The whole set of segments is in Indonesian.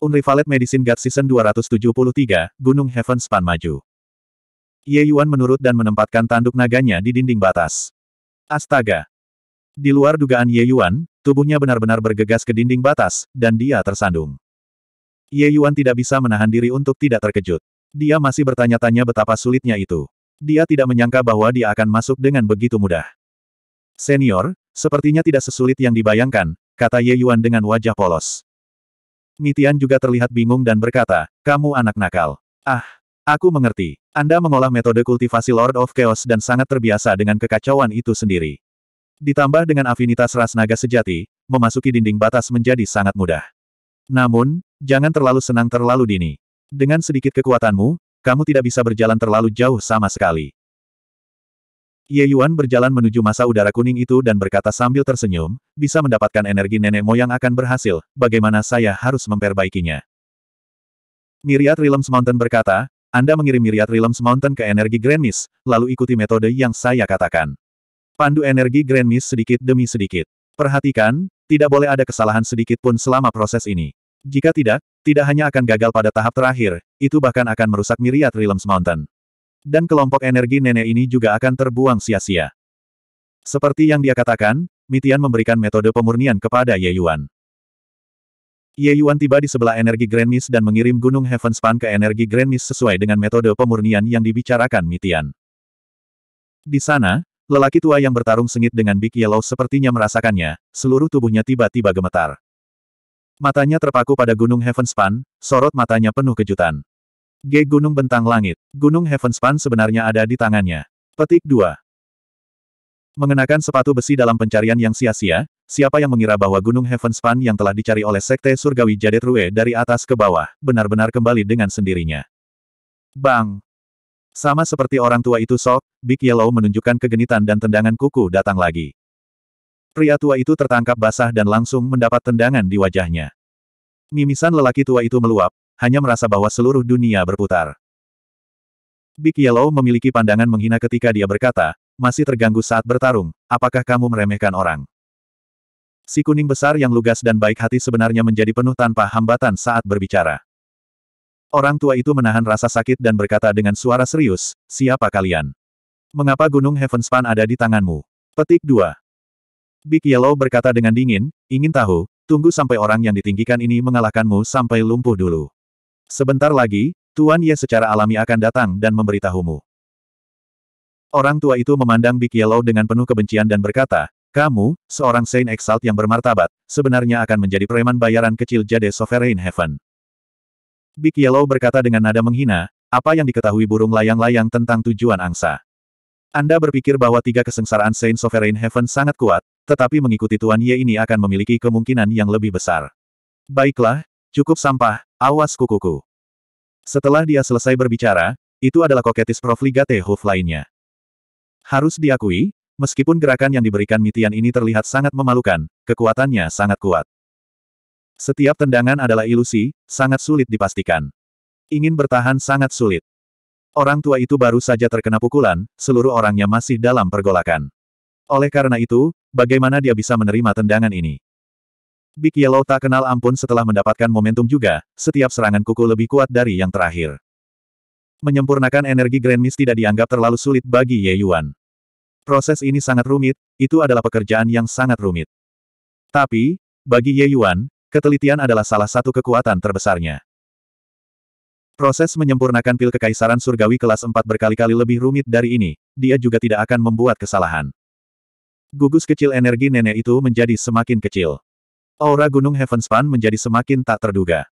Unrivaled Medicine God Season 273, Gunung Heaven Span maju. Ye Yuan menurut dan menempatkan tanduk naganya di dinding batas. Astaga! Di luar dugaan Ye Yuan, tubuhnya benar-benar bergegas ke dinding batas, dan dia tersandung. Ye Yuan tidak bisa menahan diri untuk tidak terkejut. Dia masih bertanya-tanya betapa sulitnya itu. Dia tidak menyangka bahwa dia akan masuk dengan begitu mudah. Senior, sepertinya tidak sesulit yang dibayangkan, kata Ye Yuan dengan wajah polos. Mitian juga terlihat bingung dan berkata, kamu anak nakal. Ah, aku mengerti. Anda mengolah metode kultivasi Lord of Chaos dan sangat terbiasa dengan kekacauan itu sendiri. Ditambah dengan afinitas ras naga sejati, memasuki dinding batas menjadi sangat mudah. Namun, jangan terlalu senang terlalu dini. Dengan sedikit kekuatanmu, kamu tidak bisa berjalan terlalu jauh sama sekali. Ye Yuan berjalan menuju masa udara kuning itu dan berkata sambil tersenyum, bisa mendapatkan energi nenek moyang akan berhasil, bagaimana saya harus memperbaikinya. Myriad Realms Mountain berkata, Anda mengirim Myriad Realms Mountain ke energi Grand Mist, lalu ikuti metode yang saya katakan. Pandu energi Grand Mist sedikit demi sedikit. Perhatikan, tidak boleh ada kesalahan sedikit pun selama proses ini. Jika tidak, tidak hanya akan gagal pada tahap terakhir, itu bahkan akan merusak Myriad Realms Mountain. Dan kelompok energi nenek ini juga akan terbuang sia-sia. Seperti yang dia katakan, Mitian memberikan metode pemurnian kepada Ye Yuan. Ye Yuan tiba di sebelah energi Grand Miss dan mengirim Gunung Heaven Span ke energi Grand Miss sesuai dengan metode pemurnian yang dibicarakan Mitian. Di sana, lelaki tua yang bertarung sengit dengan Big Yellow sepertinya merasakannya, seluruh tubuhnya tiba-tiba gemetar. Matanya terpaku pada Gunung Heaven Span, sorot matanya penuh kejutan. G. Gunung Bentang Langit. Gunung Heavenspan sebenarnya ada di tangannya. Petik 2. Mengenakan sepatu besi dalam pencarian yang sia-sia, siapa yang mengira bahwa Gunung Heavenspan yang telah dicari oleh Sekte Surgawi Jadet Rue dari atas ke bawah, benar-benar kembali dengan sendirinya. Bang! Sama seperti orang tua itu sok, Big Yellow menunjukkan kegenitan dan tendangan kuku datang lagi. Pria tua itu tertangkap basah dan langsung mendapat tendangan di wajahnya. Mimisan lelaki tua itu meluap, hanya merasa bahwa seluruh dunia berputar. Big Yellow memiliki pandangan menghina ketika dia berkata, masih terganggu saat bertarung, apakah kamu meremehkan orang? Si kuning besar yang lugas dan baik hati sebenarnya menjadi penuh tanpa hambatan saat berbicara. Orang tua itu menahan rasa sakit dan berkata dengan suara serius, siapa kalian? Mengapa gunung Heavenspan ada di tanganmu? Petik 2. Big Yellow berkata dengan dingin, ingin tahu, tunggu sampai orang yang ditinggikan ini mengalahkanmu sampai lumpuh dulu. Sebentar lagi, Tuan Ye secara alami akan datang dan memberitahumu. Orang tua itu memandang Big Yellow dengan penuh kebencian dan berkata, kamu, seorang Saint Exalt yang bermartabat, sebenarnya akan menjadi preman bayaran kecil Jade Sovereign Heaven. Big Yellow berkata dengan nada menghina, apa yang diketahui burung layang-layang tentang tujuan angsa. Anda berpikir bahwa tiga kesengsaraan Saint Sovereign Heaven sangat kuat, tetapi mengikuti Tuan Ye ini akan memiliki kemungkinan yang lebih besar. Baiklah, Cukup sampah, awas kukuku. Setelah dia selesai berbicara, itu adalah koketis Prof. Liga lainnya. Harus diakui, meskipun gerakan yang diberikan Mitian ini terlihat sangat memalukan, kekuatannya sangat kuat. Setiap tendangan adalah ilusi, sangat sulit dipastikan. Ingin bertahan sangat sulit. Orang tua itu baru saja terkena pukulan, seluruh orangnya masih dalam pergolakan. Oleh karena itu, bagaimana dia bisa menerima tendangan ini? Big Yellow tak kenal ampun setelah mendapatkan momentum juga, setiap serangan kuku lebih kuat dari yang terakhir. Menyempurnakan energi Grand Mist tidak dianggap terlalu sulit bagi Ye Yuan. Proses ini sangat rumit, itu adalah pekerjaan yang sangat rumit. Tapi, bagi Ye Yuan, ketelitian adalah salah satu kekuatan terbesarnya. Proses menyempurnakan pil kekaisaran surgawi kelas 4 berkali-kali lebih rumit dari ini, dia juga tidak akan membuat kesalahan. Gugus kecil energi nenek itu menjadi semakin kecil. Aura Gunung Heavenspan menjadi semakin tak terduga.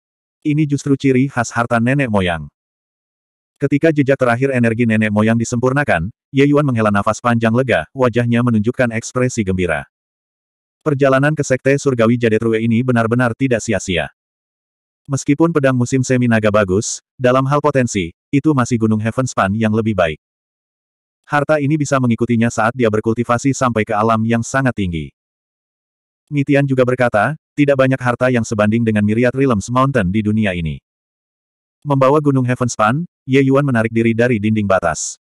Ini justru ciri khas harta nenek moyang. Ketika jejak terakhir energi nenek moyang disempurnakan, Ye Yuan menghela nafas panjang lega, wajahnya menunjukkan ekspresi gembira. Perjalanan ke Sekte Surgawi Jadetrue ini benar-benar tidak sia-sia. Meskipun pedang musim semi naga bagus, dalam hal potensi, itu masih gunung Heavenspan yang lebih baik. Harta ini bisa mengikutinya saat dia berkultivasi sampai ke alam yang sangat tinggi. Mitian juga berkata, tidak banyak harta yang sebanding dengan Myriad Realms Mountain di dunia ini. Membawa gunung Heavenspan, Ye Yuan menarik diri dari dinding batas.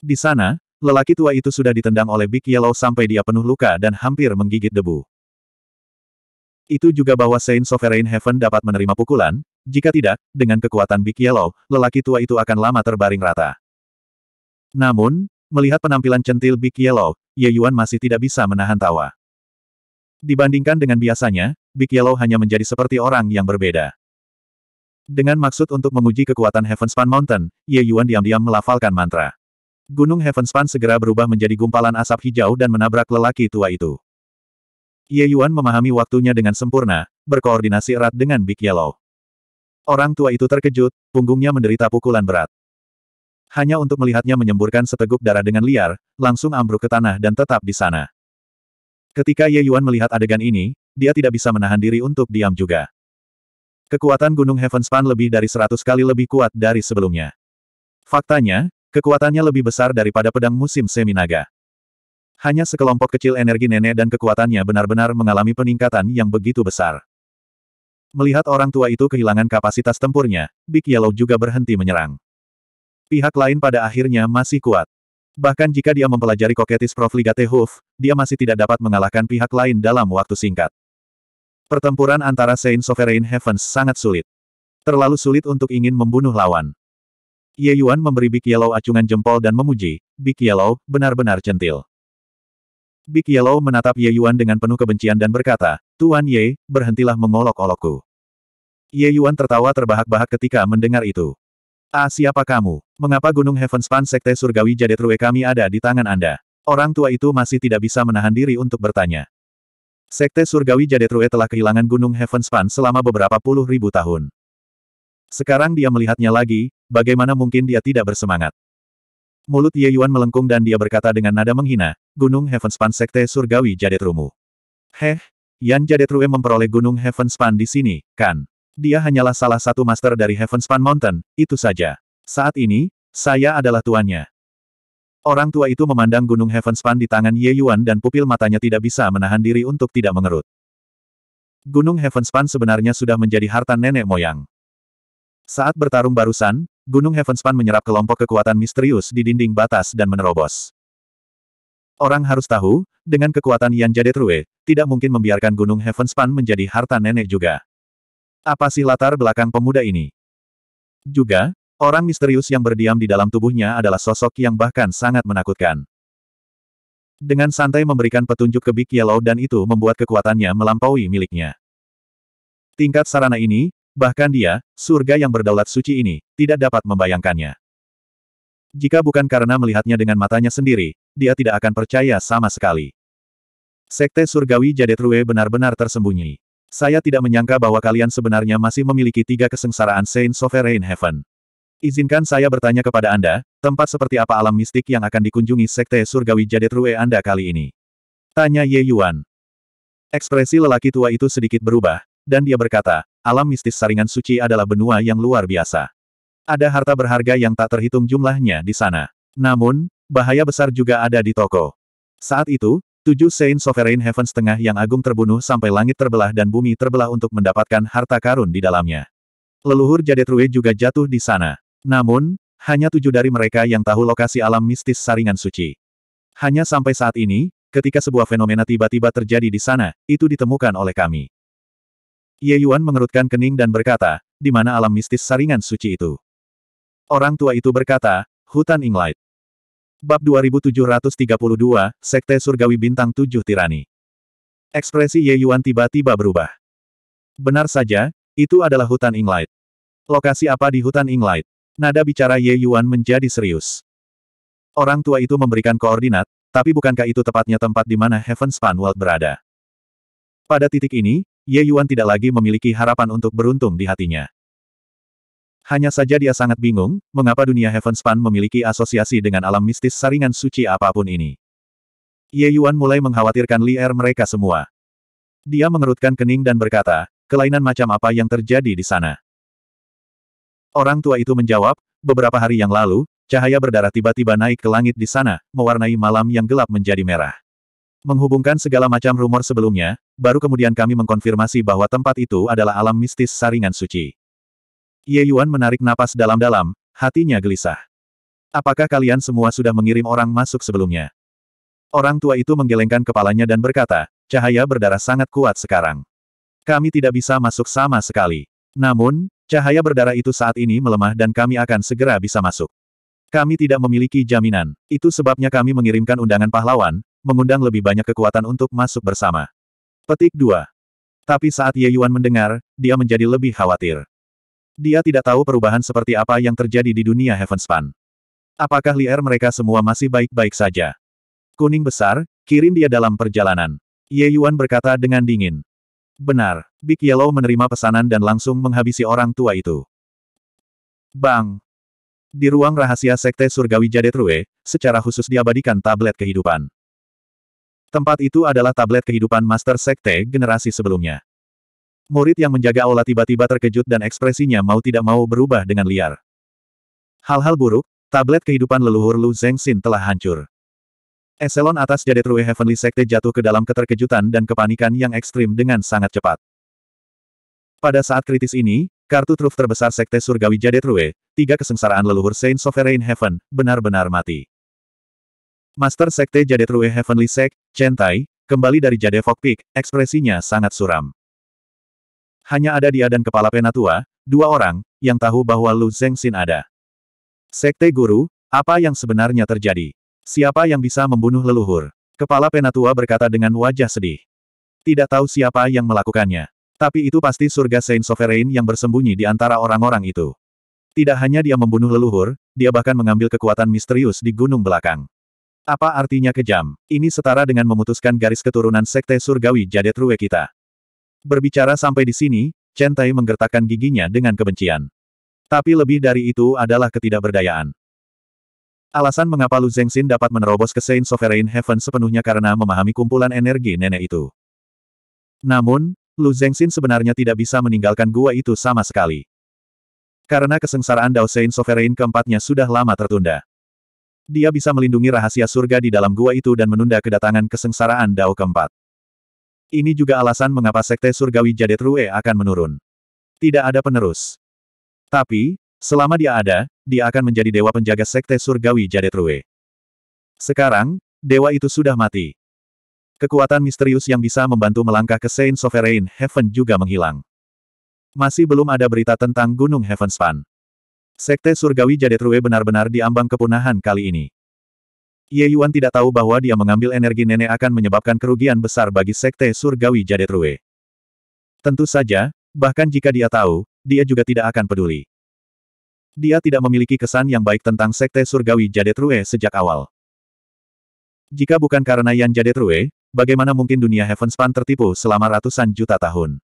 Di sana, lelaki tua itu sudah ditendang oleh Big Yellow sampai dia penuh luka dan hampir menggigit debu. Itu juga bahwa Saint Sovereign Heaven dapat menerima pukulan, jika tidak, dengan kekuatan Big Yellow, lelaki tua itu akan lama terbaring rata. Namun, melihat penampilan centil Big Yellow, Ye Yuan masih tidak bisa menahan tawa. Dibandingkan dengan biasanya, Big Yellow hanya menjadi seperti orang yang berbeda. Dengan maksud untuk menguji kekuatan Heavenspan Mountain, Ye Yuan diam-diam melafalkan mantra. Gunung Heavenspan segera berubah menjadi gumpalan asap hijau dan menabrak lelaki tua itu. Ye Yuan memahami waktunya dengan sempurna, berkoordinasi erat dengan Big Yellow. Orang tua itu terkejut, punggungnya menderita pukulan berat. Hanya untuk melihatnya menyemburkan seteguk darah dengan liar, langsung ambruk ke tanah dan tetap di sana. Ketika Ye Yuan melihat adegan ini, dia tidak bisa menahan diri untuk diam juga. Kekuatan Gunung Heaven Span lebih dari seratus kali lebih kuat dari sebelumnya. Faktanya, kekuatannya lebih besar daripada pedang musim Seminaga. Hanya sekelompok kecil energi nenek dan kekuatannya benar-benar mengalami peningkatan yang begitu besar. Melihat orang tua itu kehilangan kapasitas tempurnya, Big Yellow juga berhenti menyerang. Pihak lain pada akhirnya masih kuat. Bahkan jika dia mempelajari koketis Prof. Liga dia masih tidak dapat mengalahkan pihak lain dalam waktu singkat. Pertempuran antara Saint Sovereign Heavens sangat sulit. Terlalu sulit untuk ingin membunuh lawan. Ye Yuan memberi Big Yellow acungan jempol dan memuji, Big Yellow, benar-benar centil. Big Yellow menatap Ye Yuan dengan penuh kebencian dan berkata, Tuan Ye, berhentilah mengolok-olokku. Ye Yuan tertawa terbahak-bahak ketika mendengar itu. Ah siapa kamu? Mengapa Gunung Heavens Pan Sekte Surgawi Jadetruwe kami ada di tangan Anda? Orang tua itu masih tidak bisa menahan diri untuk bertanya. Sekte Surgawi Jadetrue telah kehilangan Gunung Heaven Span selama beberapa puluh ribu tahun. Sekarang dia melihatnya lagi, bagaimana mungkin dia tidak bersemangat. Mulut Ye Yuan melengkung dan dia berkata dengan nada menghina, Gunung Heaven Span Sekte Surgawi Jadetrumu. Heh, Yan Jadetrue memperoleh Gunung Heaven Span di sini, kan? Dia hanyalah salah satu master dari Heaven Span Mountain, itu saja. Saat ini, saya adalah tuannya. Orang tua itu memandang gunung Heavenspan di tangan Ye Yuan dan pupil matanya tidak bisa menahan diri untuk tidak mengerut. Gunung Heavenspan sebenarnya sudah menjadi harta nenek moyang. Saat bertarung barusan, Gunung Heavenspan menyerap kelompok kekuatan misterius di dinding batas dan menerobos. Orang harus tahu, dengan kekuatan Yan Jade True, tidak mungkin membiarkan Gunung Heavenspan menjadi harta nenek juga. Apa sih latar belakang pemuda ini? Juga, Orang misterius yang berdiam di dalam tubuhnya adalah sosok yang bahkan sangat menakutkan. Dengan santai memberikan petunjuk ke Big Yellow dan itu membuat kekuatannya melampaui miliknya. Tingkat sarana ini, bahkan dia, surga yang berdaulat suci ini, tidak dapat membayangkannya. Jika bukan karena melihatnya dengan matanya sendiri, dia tidak akan percaya sama sekali. Sekte surgawi Jadetrue benar-benar tersembunyi. Saya tidak menyangka bahwa kalian sebenarnya masih memiliki tiga kesengsaraan Saint Sovereign Heaven. Izinkan saya bertanya kepada Anda, tempat seperti apa alam mistik yang akan dikunjungi Sekte Surgawi Jade Rue Anda kali ini? Tanya Ye Yuan. Ekspresi lelaki tua itu sedikit berubah, dan dia berkata, alam mistis saringan suci adalah benua yang luar biasa. Ada harta berharga yang tak terhitung jumlahnya di sana. Namun, bahaya besar juga ada di toko. Saat itu, tujuh Saint Sovereign Heaven setengah yang agung terbunuh sampai langit terbelah dan bumi terbelah untuk mendapatkan harta karun di dalamnya. Leluhur Jade Rue juga jatuh di sana. Namun, hanya tujuh dari mereka yang tahu lokasi alam mistis saringan suci. Hanya sampai saat ini, ketika sebuah fenomena tiba-tiba terjadi di sana, itu ditemukan oleh kami. Ye Yuan mengerutkan kening dan berkata, di mana alam mistis saringan suci itu? Orang tua itu berkata, hutan Inglight. Bab 2732, Sekte Surgawi Bintang 7 Tirani. Ekspresi Ye Yuan tiba-tiba berubah. Benar saja, itu adalah hutan Inglight. Lokasi apa di hutan Inglight? Nada bicara Ye Yuan menjadi serius. Orang tua itu memberikan koordinat, tapi bukankah itu tepatnya tempat di mana Heaven Span World berada? Pada titik ini, Ye Yuan tidak lagi memiliki harapan untuk beruntung di hatinya. Hanya saja dia sangat bingung, mengapa dunia Heaven Span memiliki asosiasi dengan alam mistis saringan suci apapun ini. Ye Yuan mulai mengkhawatirkan liar er mereka semua. Dia mengerutkan kening dan berkata, kelainan macam apa yang terjadi di sana? Orang tua itu menjawab, beberapa hari yang lalu, cahaya berdarah tiba-tiba naik ke langit di sana, mewarnai malam yang gelap menjadi merah. Menghubungkan segala macam rumor sebelumnya, baru kemudian kami mengkonfirmasi bahwa tempat itu adalah alam mistis saringan suci. Ye Yuan menarik napas dalam-dalam, hatinya gelisah. Apakah kalian semua sudah mengirim orang masuk sebelumnya? Orang tua itu menggelengkan kepalanya dan berkata, cahaya berdarah sangat kuat sekarang. Kami tidak bisa masuk sama sekali. Namun, Cahaya berdarah itu saat ini melemah dan kami akan segera bisa masuk. Kami tidak memiliki jaminan. Itu sebabnya kami mengirimkan undangan pahlawan, mengundang lebih banyak kekuatan untuk masuk bersama. Petik 2. Tapi saat Ye Yuan mendengar, dia menjadi lebih khawatir. Dia tidak tahu perubahan seperti apa yang terjadi di dunia Heavenspan. Apakah liar mereka semua masih baik-baik saja? Kuning besar, kirim dia dalam perjalanan. Ye Yuan berkata dengan dingin. Benar, Big Yellow menerima pesanan dan langsung menghabisi orang tua itu. Bang! Di ruang rahasia Sekte Surgawi Jadetrue, secara khusus diabadikan tablet kehidupan. Tempat itu adalah tablet kehidupan Master Sekte generasi sebelumnya. Murid yang menjaga aula tiba-tiba terkejut dan ekspresinya mau tidak mau berubah dengan liar. Hal-hal buruk, tablet kehidupan leluhur Lu Zengxin telah hancur. Eselon atas Jade True Heavenly Sekte jatuh ke dalam keterkejutan dan kepanikan yang ekstrim dengan sangat cepat. Pada saat kritis ini, kartu truf terbesar Sekte Surgawi Jade True, tiga kesengsaraan leluhur Saint Sovereign Heaven, benar-benar mati. Master Sekte Jade True Heavenly Sek, Chen Tai, kembali dari Jade Fog Peak, ekspresinya sangat suram. Hanya ada dia dan kepala penatua, dua orang, yang tahu bahwa Lu Zengxin ada. Sekte Guru, apa yang sebenarnya terjadi? Siapa yang bisa membunuh leluhur? Kepala Penatua berkata dengan wajah sedih. Tidak tahu siapa yang melakukannya. Tapi itu pasti surga Saint Sovereign yang bersembunyi di antara orang-orang itu. Tidak hanya dia membunuh leluhur, dia bahkan mengambil kekuatan misterius di gunung belakang. Apa artinya kejam? Ini setara dengan memutuskan garis keturunan sekte surgawi Jadet Rue kita. Berbicara sampai di sini, Chen Tai menggertakkan giginya dengan kebencian. Tapi lebih dari itu adalah ketidakberdayaan. Alasan mengapa Lu Zengxin dapat menerobos ke Saint Sovereign Heaven sepenuhnya karena memahami kumpulan energi nenek itu. Namun, Lu Zengxin sebenarnya tidak bisa meninggalkan gua itu sama sekali. Karena kesengsaraan Dao Saint Sovereign keempatnya sudah lama tertunda. Dia bisa melindungi rahasia surga di dalam gua itu dan menunda kedatangan kesengsaraan Dao keempat. Ini juga alasan mengapa Sekte Surgawi Jadet Rue akan menurun. Tidak ada penerus. Tapi, Selama dia ada, dia akan menjadi dewa penjaga sekte surgawi Jade Jadetrue. Sekarang, dewa itu sudah mati. Kekuatan misterius yang bisa membantu melangkah ke Saint Sovereign Heaven juga menghilang. Masih belum ada berita tentang Gunung Heavenspan. Sekte surgawi Jade Jadetrue benar-benar diambang kepunahan kali ini. Ye Yuan tidak tahu bahwa dia mengambil energi nenek akan menyebabkan kerugian besar bagi sekte surgawi Jade Jadetrue. Tentu saja, bahkan jika dia tahu, dia juga tidak akan peduli dia tidak memiliki kesan yang baik tentang Sekte Surgawi Jadetrue sejak awal. Jika bukan karena Yan Jadetrue, bagaimana mungkin dunia Heavenspan tertipu selama ratusan juta tahun?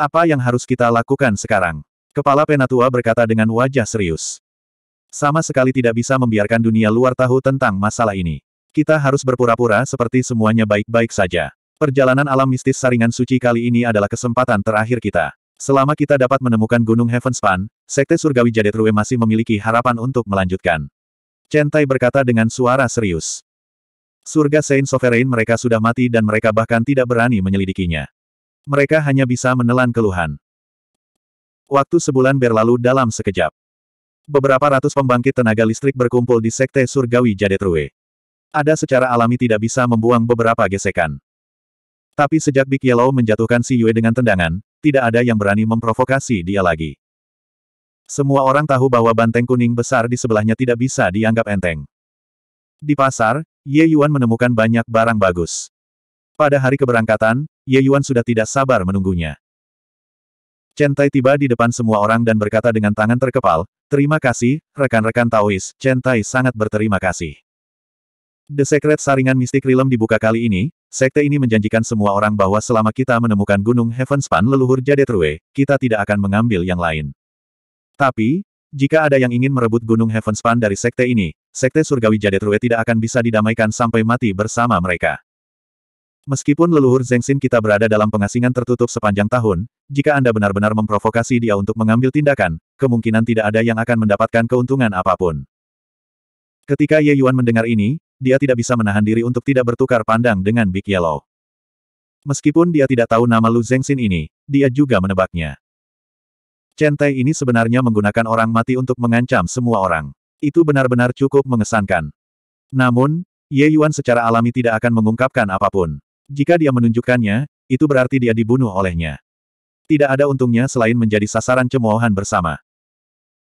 Apa yang harus kita lakukan sekarang? Kepala Penatua berkata dengan wajah serius. Sama sekali tidak bisa membiarkan dunia luar tahu tentang masalah ini. Kita harus berpura-pura seperti semuanya baik-baik saja. Perjalanan alam mistis saringan suci kali ini adalah kesempatan terakhir kita. Selama kita dapat menemukan Gunung Heavenspan, Sekte Surgawi Rue masih memiliki harapan untuk melanjutkan. Centai berkata dengan suara serius. Surga Saint Sovereign mereka sudah mati dan mereka bahkan tidak berani menyelidikinya. Mereka hanya bisa menelan keluhan. Waktu sebulan berlalu dalam sekejap. Beberapa ratus pembangkit tenaga listrik berkumpul di Sekte Surgawi Rue. Ada secara alami tidak bisa membuang beberapa gesekan. Tapi sejak Big Yellow menjatuhkan Si Yue dengan tendangan, tidak ada yang berani memprovokasi dia lagi. Semua orang tahu bahwa banteng kuning besar di sebelahnya tidak bisa dianggap enteng. Di pasar, Ye Yuan menemukan banyak barang bagus. Pada hari keberangkatan, Ye Yuan sudah tidak sabar menunggunya. Chen Tai tiba di depan semua orang dan berkata dengan tangan terkepal, Terima kasih, rekan-rekan Taois, Chen Tai sangat berterima kasih. The Secret Saringan Mistik Rilem dibuka kali ini, sekte ini menjanjikan semua orang bahwa selama kita menemukan Gunung Heavenspan leluhur Jadetrue, kita tidak akan mengambil yang lain. Tapi, jika ada yang ingin merebut Gunung Heavenspan dari sekte ini, sekte surgawi Jadetrue tidak akan bisa didamaikan sampai mati bersama mereka. Meskipun leluhur Zengsin kita berada dalam pengasingan tertutup sepanjang tahun, jika Anda benar-benar memprovokasi dia untuk mengambil tindakan, kemungkinan tidak ada yang akan mendapatkan keuntungan apapun. Ketika Ye Yuan mendengar ini, dia tidak bisa menahan diri untuk tidak bertukar pandang dengan Big Yellow. Meskipun dia tidak tahu nama Lu Zengxin ini, dia juga menebaknya. Chen Tai ini sebenarnya menggunakan orang mati untuk mengancam semua orang. Itu benar-benar cukup mengesankan. Namun, Ye Yuan secara alami tidak akan mengungkapkan apapun. Jika dia menunjukkannya, itu berarti dia dibunuh olehnya. Tidak ada untungnya selain menjadi sasaran cemoohan bersama.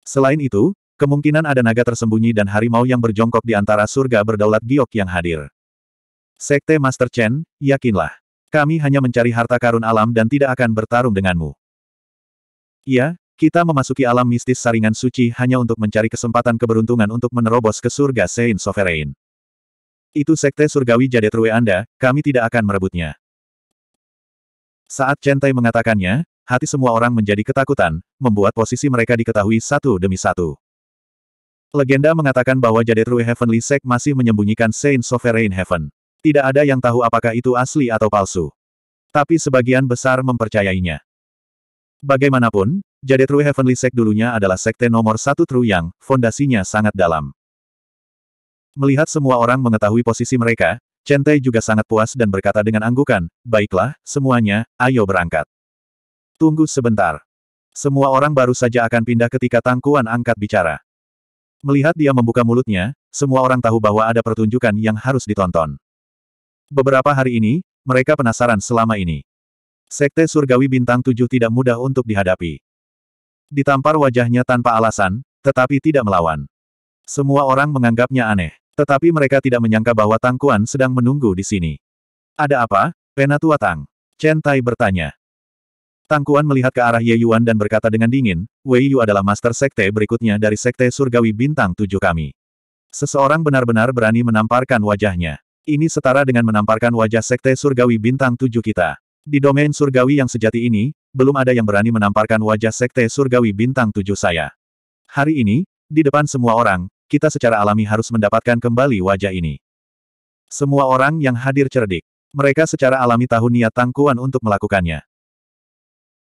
Selain itu, Kemungkinan ada naga tersembunyi dan harimau yang berjongkok di antara surga berdaulat giok yang hadir. Sekte Master Chen, yakinlah. Kami hanya mencari harta karun alam dan tidak akan bertarung denganmu. Iya, kita memasuki alam mistis saringan suci hanya untuk mencari kesempatan keberuntungan untuk menerobos ke surga Sein Sovereign. Itu sekte surgawi ruwe Anda, kami tidak akan merebutnya. Saat Chen Tai mengatakannya, hati semua orang menjadi ketakutan, membuat posisi mereka diketahui satu demi satu. Legenda mengatakan bahwa Jadetru Heavenly Sect masih menyembunyikan Saint Sovereign Heaven. Tidak ada yang tahu apakah itu asli atau palsu. Tapi sebagian besar mempercayainya. Bagaimanapun, Jadetru Heavenly Sect dulunya adalah sekte nomor satu True yang fondasinya sangat dalam. Melihat semua orang mengetahui posisi mereka, Chen Tai juga sangat puas dan berkata dengan anggukan, baiklah, semuanya, ayo berangkat. Tunggu sebentar. Semua orang baru saja akan pindah ketika tangkuan angkat bicara. Melihat dia membuka mulutnya, semua orang tahu bahwa ada pertunjukan yang harus ditonton. Beberapa hari ini, mereka penasaran selama ini. Sekte Surgawi Bintang Tujuh tidak mudah untuk dihadapi. Ditampar wajahnya tanpa alasan, tetapi tidak melawan. Semua orang menganggapnya aneh, tetapi mereka tidak menyangka bahwa Tangkuan sedang menunggu di sini. Ada apa, Penatua Tang? Chen Tai bertanya. Tangkuan melihat ke arah Ye Yuan dan berkata dengan dingin, Wei Yu adalah master sekte berikutnya dari sekte surgawi bintang tujuh kami. Seseorang benar-benar berani menamparkan wajahnya. Ini setara dengan menamparkan wajah sekte surgawi bintang tujuh kita. Di domain surgawi yang sejati ini, belum ada yang berani menamparkan wajah sekte surgawi bintang tujuh saya. Hari ini, di depan semua orang, kita secara alami harus mendapatkan kembali wajah ini. Semua orang yang hadir cerdik. Mereka secara alami tahu niat Tangkuan untuk melakukannya.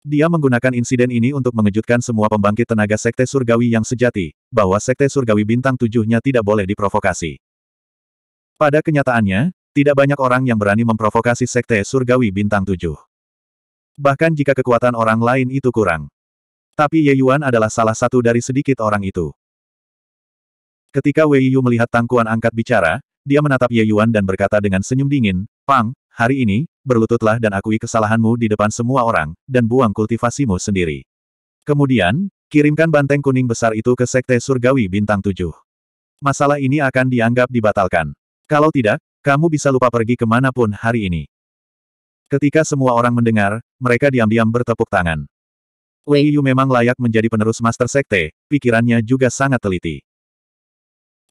Dia menggunakan insiden ini untuk mengejutkan semua pembangkit tenaga Sekte Surgawi yang sejati, bahwa Sekte Surgawi Bintang Tujuhnya tidak boleh diprovokasi. Pada kenyataannya, tidak banyak orang yang berani memprovokasi Sekte Surgawi Bintang Tujuh. Bahkan jika kekuatan orang lain itu kurang. Tapi Ye Yuan adalah salah satu dari sedikit orang itu. Ketika Wei Yu melihat tangkuan angkat bicara, dia menatap Ye Yuan dan berkata dengan senyum dingin, Pang, Hari ini, berlututlah dan akui kesalahanmu di depan semua orang, dan buang kultivasimu sendiri. Kemudian, kirimkan banteng kuning besar itu ke Sekte Surgawi Bintang 7. Masalah ini akan dianggap dibatalkan. Kalau tidak, kamu bisa lupa pergi kemanapun hari ini. Ketika semua orang mendengar, mereka diam-diam bertepuk tangan. Wei Yu memang layak menjadi penerus Master Sekte, pikirannya juga sangat teliti.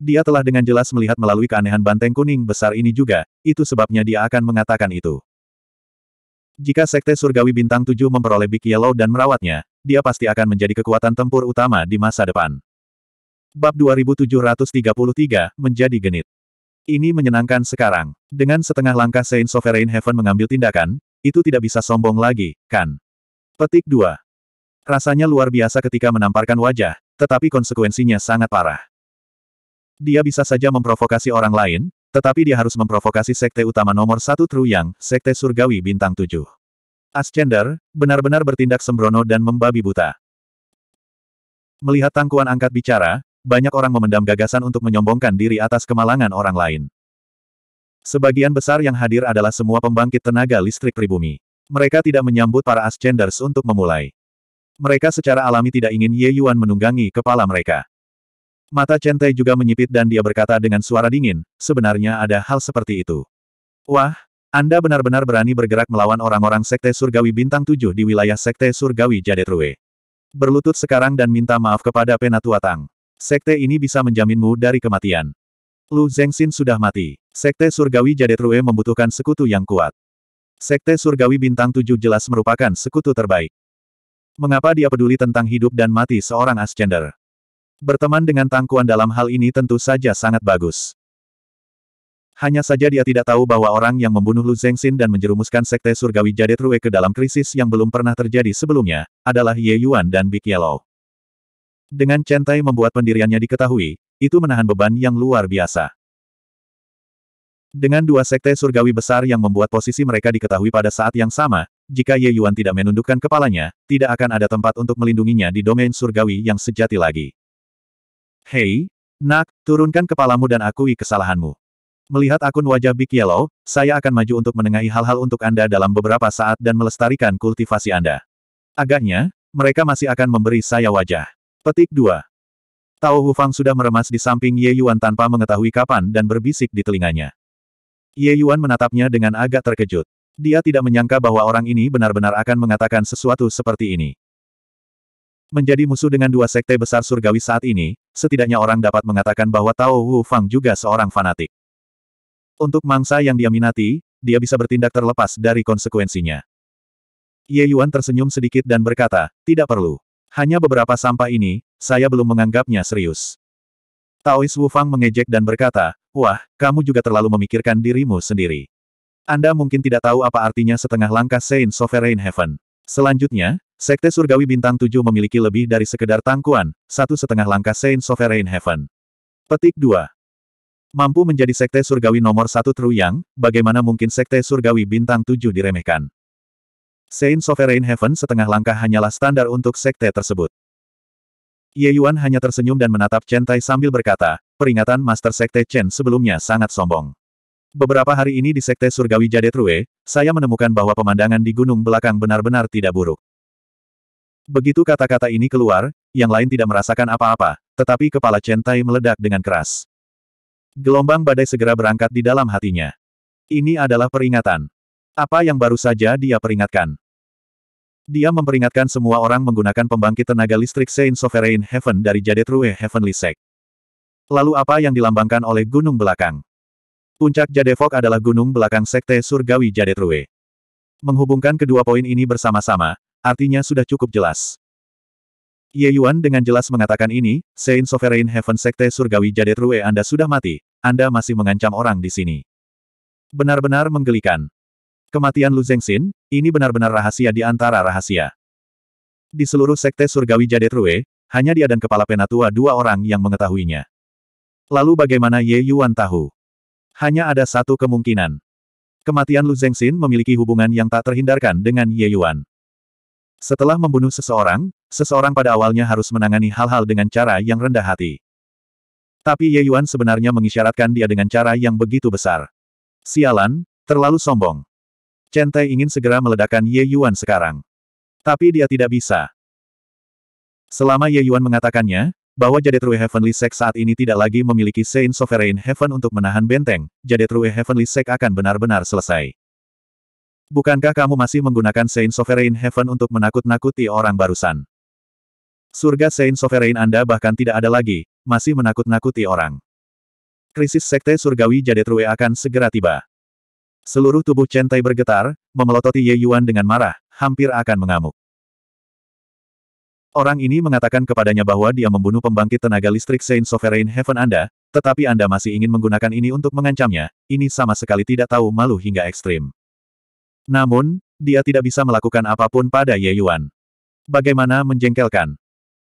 Dia telah dengan jelas melihat melalui keanehan banteng kuning besar ini juga, itu sebabnya dia akan mengatakan itu. Jika Sekte Surgawi Bintang 7 memperoleh Big Yellow dan merawatnya, dia pasti akan menjadi kekuatan tempur utama di masa depan. Bab 2733, menjadi genit. Ini menyenangkan sekarang. Dengan setengah langkah Saint Sovereign Heaven mengambil tindakan, itu tidak bisa sombong lagi, kan? Petik 2. Rasanya luar biasa ketika menamparkan wajah, tetapi konsekuensinya sangat parah. Dia bisa saja memprovokasi orang lain, tetapi dia harus memprovokasi sekte utama nomor satu True Yang, sekte surgawi bintang tujuh. Ascender, benar-benar bertindak sembrono dan membabi buta. Melihat tangkuan angkat bicara, banyak orang memendam gagasan untuk menyombongkan diri atas kemalangan orang lain. Sebagian besar yang hadir adalah semua pembangkit tenaga listrik pribumi. Mereka tidak menyambut para Ascenders untuk memulai. Mereka secara alami tidak ingin Ye Yuan menunggangi kepala mereka. Mata Chen Tai juga menyipit dan dia berkata dengan suara dingin, sebenarnya ada hal seperti itu. Wah, Anda benar-benar berani bergerak melawan orang-orang Sekte Surgawi Bintang 7 di wilayah Sekte Surgawi Jadetrue. Berlutut sekarang dan minta maaf kepada Penatua Tang. Sekte ini bisa menjaminmu dari kematian. Lu Zengxin sudah mati. Sekte Surgawi Jadetrue membutuhkan sekutu yang kuat. Sekte Surgawi Bintang 7 jelas merupakan sekutu terbaik. Mengapa dia peduli tentang hidup dan mati seorang Ascender? Berteman dengan Tangkuan dalam hal ini tentu saja sangat bagus. Hanya saja dia tidak tahu bahwa orang yang membunuh Lu Zengxin dan menjerumuskan Sekte Surgawi Jade Rue ke dalam krisis yang belum pernah terjadi sebelumnya, adalah Ye Yuan dan Big Yellow. Dengan centai membuat pendiriannya diketahui, itu menahan beban yang luar biasa. Dengan dua sekte surgawi besar yang membuat posisi mereka diketahui pada saat yang sama, jika Ye Yuan tidak menundukkan kepalanya, tidak akan ada tempat untuk melindunginya di domain surgawi yang sejati lagi. Hei, nak, turunkan kepalamu dan akui kesalahanmu. Melihat akun wajah Big Yellow, saya akan maju untuk menengahi hal-hal untuk Anda dalam beberapa saat dan melestarikan kultivasi Anda. Agaknya, mereka masih akan memberi saya wajah. Petik 2. Tao Hufang sudah meremas di samping Ye Yuan tanpa mengetahui kapan dan berbisik di telinganya. Ye Yuan menatapnya dengan agak terkejut. Dia tidak menyangka bahwa orang ini benar-benar akan mengatakan sesuatu seperti ini. Menjadi musuh dengan dua sekte besar surgawi saat ini, setidaknya orang dapat mengatakan bahwa Tao Wu Fang juga seorang fanatik. Untuk mangsa yang dia minati, dia bisa bertindak terlepas dari konsekuensinya. Ye Yuan tersenyum sedikit dan berkata, tidak perlu. Hanya beberapa sampah ini, saya belum menganggapnya serius. Taois Wu Fang mengejek dan berkata, wah, kamu juga terlalu memikirkan dirimu sendiri. Anda mungkin tidak tahu apa artinya setengah langkah Saint Sovereign Heaven. Selanjutnya, Sekte Surgawi Bintang 7 memiliki lebih dari sekedar tangkuan, satu setengah langkah Saint Sovereign Heaven. Petik 2. Mampu menjadi Sekte Surgawi nomor satu Truyang, bagaimana mungkin Sekte Surgawi Bintang 7 diremehkan? Saint Sovereign Heaven setengah langkah hanyalah standar untuk Sekte tersebut. Ye Yuan hanya tersenyum dan menatap Chen Tai sambil berkata, peringatan Master Sekte Chen sebelumnya sangat sombong. Beberapa hari ini di Sekte Surgawi Jade True, saya menemukan bahwa pemandangan di gunung belakang benar-benar tidak buruk. Begitu kata-kata ini keluar, yang lain tidak merasakan apa-apa, tetapi kepala Chen Tai meledak dengan keras. Gelombang badai segera berangkat di dalam hatinya. Ini adalah peringatan. Apa yang baru saja dia peringatkan? Dia memperingatkan semua orang menggunakan pembangkit tenaga listrik Saint Sovereign Heaven dari Jade True Heavenly Sect. Lalu apa yang dilambangkan oleh gunung belakang? Puncak Jade Jadevok adalah gunung belakang Sekte Surgawi Jade True. Menghubungkan kedua poin ini bersama-sama, Artinya sudah cukup jelas. Ye Yuan dengan jelas mengatakan ini, Saint Sovereign Heaven Sekte Surgawi Jadet Rue Anda sudah mati, Anda masih mengancam orang di sini. Benar-benar menggelikan. Kematian Lu Zengxin, ini benar-benar rahasia di antara rahasia. Di seluruh Sekte Surgawi Jadet Rue, hanya dia dan Kepala Penatua dua orang yang mengetahuinya. Lalu bagaimana Ye Yuan tahu? Hanya ada satu kemungkinan. Kematian Lu Zengxin memiliki hubungan yang tak terhindarkan dengan Ye Yuan. Setelah membunuh seseorang, seseorang pada awalnya harus menangani hal-hal dengan cara yang rendah hati. Tapi Ye Yuan sebenarnya mengisyaratkan dia dengan cara yang begitu besar. Sialan, terlalu sombong. Chen Tai ingin segera meledakkan Ye Yuan sekarang. Tapi dia tidak bisa. Selama Ye Yuan mengatakannya, bahwa Jade True Heavenly Sect saat ini tidak lagi memiliki Saint Sovereign Heaven untuk menahan benteng, Jade True Heavenly Sect akan benar-benar selesai. Bukankah kamu masih menggunakan Saint Sovereign Heaven untuk menakut-nakuti orang barusan? Surga Saint Sovereign Anda bahkan tidak ada lagi, masih menakut-nakuti orang. Krisis Sekte Surgawi Jadetrue akan segera tiba. Seluruh tubuh Chen Tai bergetar, memelototi Ye Yuan dengan marah, hampir akan mengamuk. Orang ini mengatakan kepadanya bahwa dia membunuh pembangkit tenaga listrik Saint Sovereign Heaven Anda, tetapi Anda masih ingin menggunakan ini untuk mengancamnya, ini sama sekali tidak tahu malu hingga ekstrim. Namun, dia tidak bisa melakukan apapun pada Ye Yuan. Bagaimana menjengkelkan?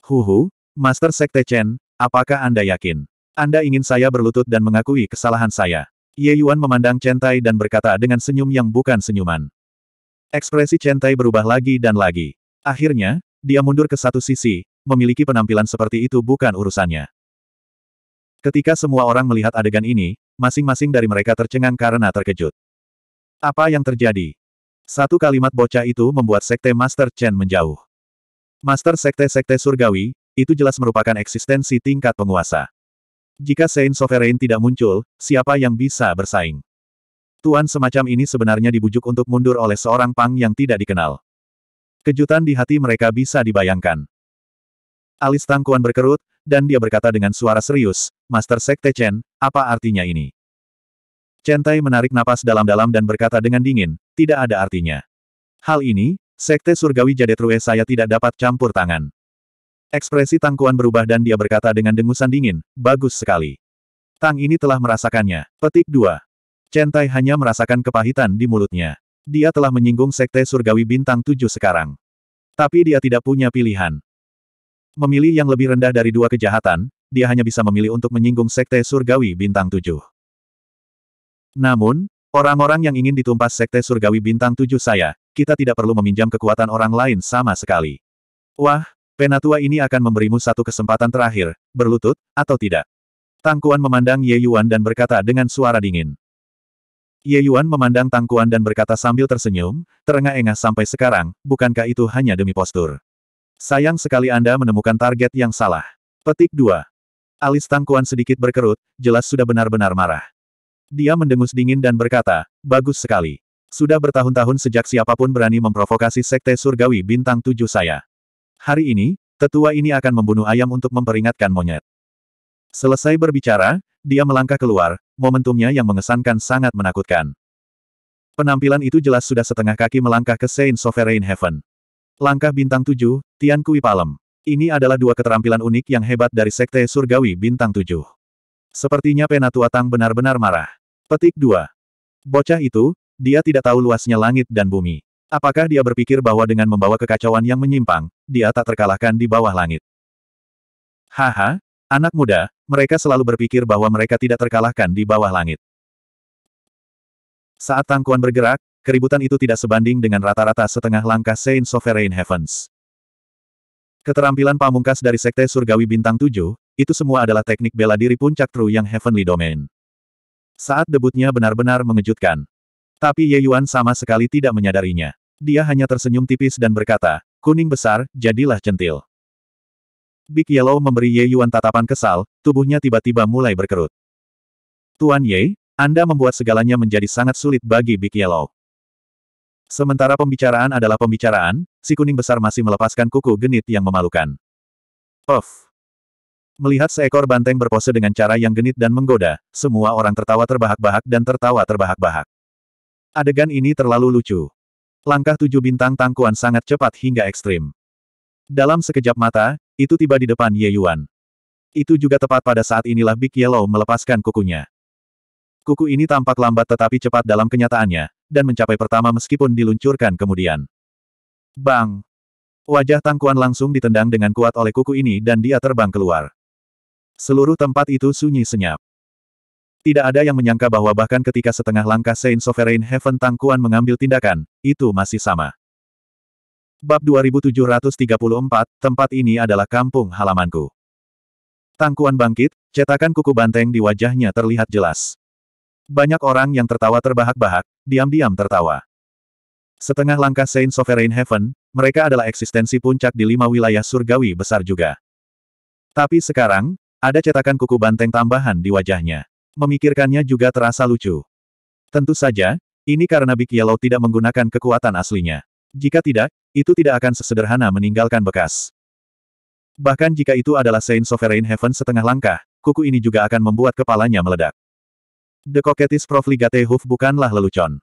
Huhu, Master Sekte Chen, apakah Anda yakin? Anda ingin saya berlutut dan mengakui kesalahan saya? Ye Yuan memandang Chen Tai dan berkata dengan senyum yang bukan senyuman. Ekspresi Chen Tai berubah lagi dan lagi. Akhirnya, dia mundur ke satu sisi, memiliki penampilan seperti itu bukan urusannya. Ketika semua orang melihat adegan ini, masing-masing dari mereka tercengang karena terkejut. Apa yang terjadi? Satu kalimat bocah itu membuat Sekte Master Chen menjauh. Master Sekte-Sekte Surgawi, itu jelas merupakan eksistensi tingkat penguasa. Jika Saint Sovereign tidak muncul, siapa yang bisa bersaing? Tuan semacam ini sebenarnya dibujuk untuk mundur oleh seorang pang yang tidak dikenal. Kejutan di hati mereka bisa dibayangkan. Alis Tangkuan berkerut, dan dia berkata dengan suara serius, Master Sekte Chen, apa artinya ini? Centai menarik napas dalam-dalam dan berkata dengan dingin, tidak ada artinya. Hal ini, Sekte Surgawi Jadetrue saya tidak dapat campur tangan. Ekspresi Tang Kuan berubah dan dia berkata dengan dengusan dingin, bagus sekali. Tang ini telah merasakannya. Petik 2. Centai hanya merasakan kepahitan di mulutnya. Dia telah menyinggung Sekte Surgawi Bintang Tujuh sekarang. Tapi dia tidak punya pilihan. Memilih yang lebih rendah dari dua kejahatan, dia hanya bisa memilih untuk menyinggung Sekte Surgawi Bintang Tujuh. Namun, orang-orang yang ingin ditumpas Sekte Surgawi Bintang Tujuh saya, kita tidak perlu meminjam kekuatan orang lain sama sekali. Wah, penatua ini akan memberimu satu kesempatan terakhir, berlutut, atau tidak. Tangkuan memandang Ye Yuan dan berkata dengan suara dingin. Ye Yuan memandang Tangkuan dan berkata sambil tersenyum, terengah-engah sampai sekarang, bukankah itu hanya demi postur? Sayang sekali Anda menemukan target yang salah. Petik 2. Alis Tangkuan sedikit berkerut, jelas sudah benar-benar marah. Dia mendengus dingin dan berkata, bagus sekali. Sudah bertahun-tahun sejak siapapun berani memprovokasi Sekte Surgawi Bintang Tujuh saya. Hari ini, tetua ini akan membunuh ayam untuk memperingatkan monyet. Selesai berbicara, dia melangkah keluar, momentumnya yang mengesankan sangat menakutkan. Penampilan itu jelas sudah setengah kaki melangkah ke Saint Sovereign Heaven. Langkah bintang tujuh, Tian Kui Palem. Ini adalah dua keterampilan unik yang hebat dari Sekte Surgawi Bintang Tujuh. Sepertinya Penatua Tang benar-benar marah. Petik 2. Bocah itu, dia tidak tahu luasnya langit dan bumi. Apakah dia berpikir bahwa dengan membawa kekacauan yang menyimpang, dia tak terkalahkan di bawah langit? Haha, anak muda, mereka selalu berpikir bahwa mereka tidak terkalahkan di bawah langit. Saat tangkuan bergerak, keributan itu tidak sebanding dengan rata-rata setengah langkah Saint Sovereign Heavens. Keterampilan pamungkas dari Sekte Surgawi Bintang 7, itu semua adalah teknik bela diri puncak True yang Heavenly Domain. Saat debutnya benar-benar mengejutkan. Tapi Ye Yuan sama sekali tidak menyadarinya. Dia hanya tersenyum tipis dan berkata, kuning besar, jadilah centil. Big Yellow memberi Ye Yuan tatapan kesal, tubuhnya tiba-tiba mulai berkerut. Tuan Ye, Anda membuat segalanya menjadi sangat sulit bagi Big Yellow. Sementara pembicaraan adalah pembicaraan, si kuning besar masih melepaskan kuku genit yang memalukan. Puff! Melihat seekor banteng berpose dengan cara yang genit dan menggoda, semua orang tertawa terbahak-bahak dan tertawa terbahak-bahak. Adegan ini terlalu lucu. Langkah tujuh bintang tangkuan sangat cepat hingga ekstrim. Dalam sekejap mata, itu tiba di depan Ye Yuan. Itu juga tepat pada saat inilah Big Yellow melepaskan kukunya. Kuku ini tampak lambat tetapi cepat dalam kenyataannya, dan mencapai pertama meskipun diluncurkan kemudian. Bang! Wajah tangkuan langsung ditendang dengan kuat oleh kuku ini dan dia terbang keluar. Seluruh tempat itu sunyi senyap. Tidak ada yang menyangka bahwa bahkan ketika setengah langkah Saint Sovereign Heaven Tangkuan mengambil tindakan, itu masih sama. Bab 2734, tempat ini adalah kampung halamanku. Tangkuan bangkit, cetakan kuku banteng di wajahnya terlihat jelas. Banyak orang yang tertawa terbahak-bahak, diam-diam tertawa. Setengah langkah Saint Sovereign Heaven, mereka adalah eksistensi puncak di lima wilayah surgawi besar juga. Tapi sekarang, ada cetakan kuku banteng tambahan di wajahnya. Memikirkannya juga terasa lucu. Tentu saja, ini karena Big Yellow tidak menggunakan kekuatan aslinya. Jika tidak, itu tidak akan sesederhana meninggalkan bekas. Bahkan jika itu adalah Saint Sovereign Heaven setengah langkah, kuku ini juga akan membuat kepalanya meledak. The Koketis Prof Hoof bukanlah lelucon.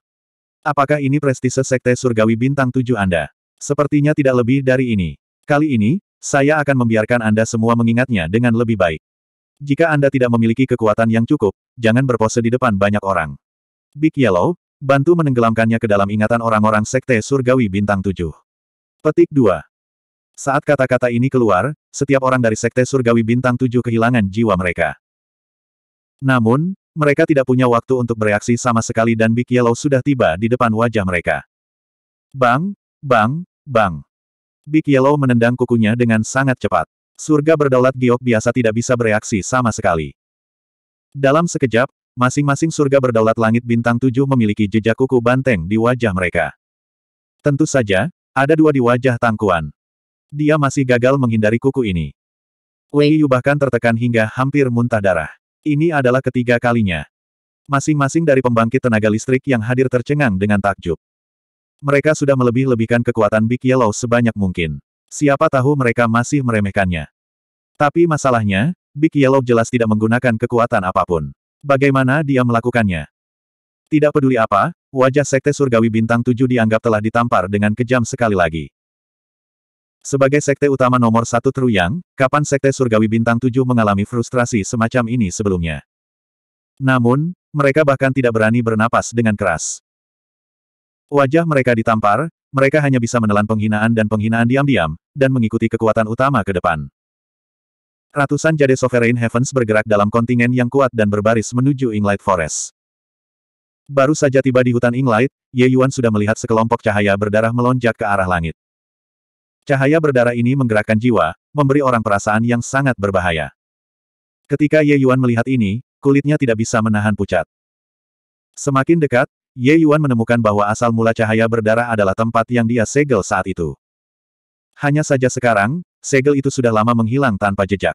Apakah ini prestise Sekte Surgawi Bintang Tujuh Anda? Sepertinya tidak lebih dari ini. Kali ini, saya akan membiarkan Anda semua mengingatnya dengan lebih baik. Jika Anda tidak memiliki kekuatan yang cukup, jangan berpose di depan banyak orang. Big Yellow, bantu menenggelamkannya ke dalam ingatan orang-orang Sekte Surgawi Bintang 7. Petik 2. Saat kata-kata ini keluar, setiap orang dari Sekte Surgawi Bintang 7 kehilangan jiwa mereka. Namun, mereka tidak punya waktu untuk bereaksi sama sekali dan Big Yellow sudah tiba di depan wajah mereka. Bang, bang, bang. Big Yellow menendang kukunya dengan sangat cepat. Surga berdaulat giok biasa tidak bisa bereaksi sama sekali. Dalam sekejap, masing-masing surga berdaulat langit bintang tujuh memiliki jejak kuku banteng di wajah mereka. Tentu saja, ada dua di wajah Tangkuan. Dia masih gagal menghindari kuku ini. Wei Yu bahkan tertekan hingga hampir muntah darah. Ini adalah ketiga kalinya. Masing-masing dari pembangkit tenaga listrik yang hadir tercengang dengan takjub. Mereka sudah melebih-lebihkan kekuatan Big Yellow sebanyak mungkin. Siapa tahu mereka masih meremehkannya. Tapi masalahnya, Big Yellow jelas tidak menggunakan kekuatan apapun. Bagaimana dia melakukannya? Tidak peduli apa, wajah Sekte Surgawi Bintang 7 dianggap telah ditampar dengan kejam sekali lagi. Sebagai Sekte Utama nomor satu Truyang, kapan Sekte Surgawi Bintang 7 mengalami frustrasi semacam ini sebelumnya? Namun, mereka bahkan tidak berani bernapas dengan keras. Wajah mereka ditampar, mereka hanya bisa menelan penghinaan dan penghinaan diam-diam, dan mengikuti kekuatan utama ke depan. Ratusan jade Sovereign Heavens bergerak dalam kontingen yang kuat dan berbaris menuju Inglight Forest. Baru saja tiba di hutan Inglight, Ye Yuan sudah melihat sekelompok cahaya berdarah melonjak ke arah langit. Cahaya berdarah ini menggerakkan jiwa, memberi orang perasaan yang sangat berbahaya. Ketika Ye Yuan melihat ini, kulitnya tidak bisa menahan pucat. Semakin dekat, Ye Yuan menemukan bahwa asal mula cahaya berdarah adalah tempat yang dia segel saat itu. Hanya saja sekarang, segel itu sudah lama menghilang tanpa jejak.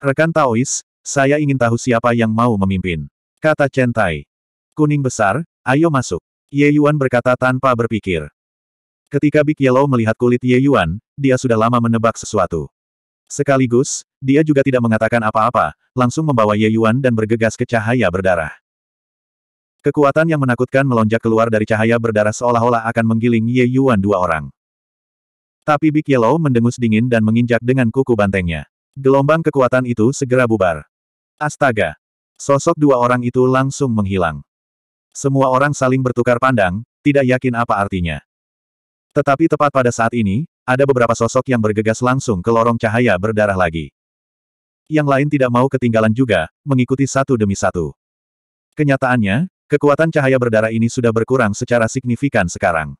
Rekan Taois, saya ingin tahu siapa yang mau memimpin. Kata Chen Tai. Kuning besar, ayo masuk. Ye Yuan berkata tanpa berpikir. Ketika Big Yellow melihat kulit Ye Yuan, dia sudah lama menebak sesuatu. Sekaligus, dia juga tidak mengatakan apa-apa, langsung membawa Ye Yuan dan bergegas ke cahaya berdarah. Kekuatan yang menakutkan melonjak keluar dari cahaya berdarah seolah-olah akan menggiling Ye Yuan dua orang. Tapi Big Yellow mendengus dingin dan menginjak dengan kuku bantengnya. Gelombang kekuatan itu segera bubar. Astaga! Sosok dua orang itu langsung menghilang. Semua orang saling bertukar pandang, tidak yakin apa artinya. Tetapi tepat pada saat ini, ada beberapa sosok yang bergegas langsung ke lorong cahaya berdarah lagi. Yang lain tidak mau ketinggalan juga, mengikuti satu demi satu. Kenyataannya, Kekuatan cahaya berdarah ini sudah berkurang secara signifikan sekarang.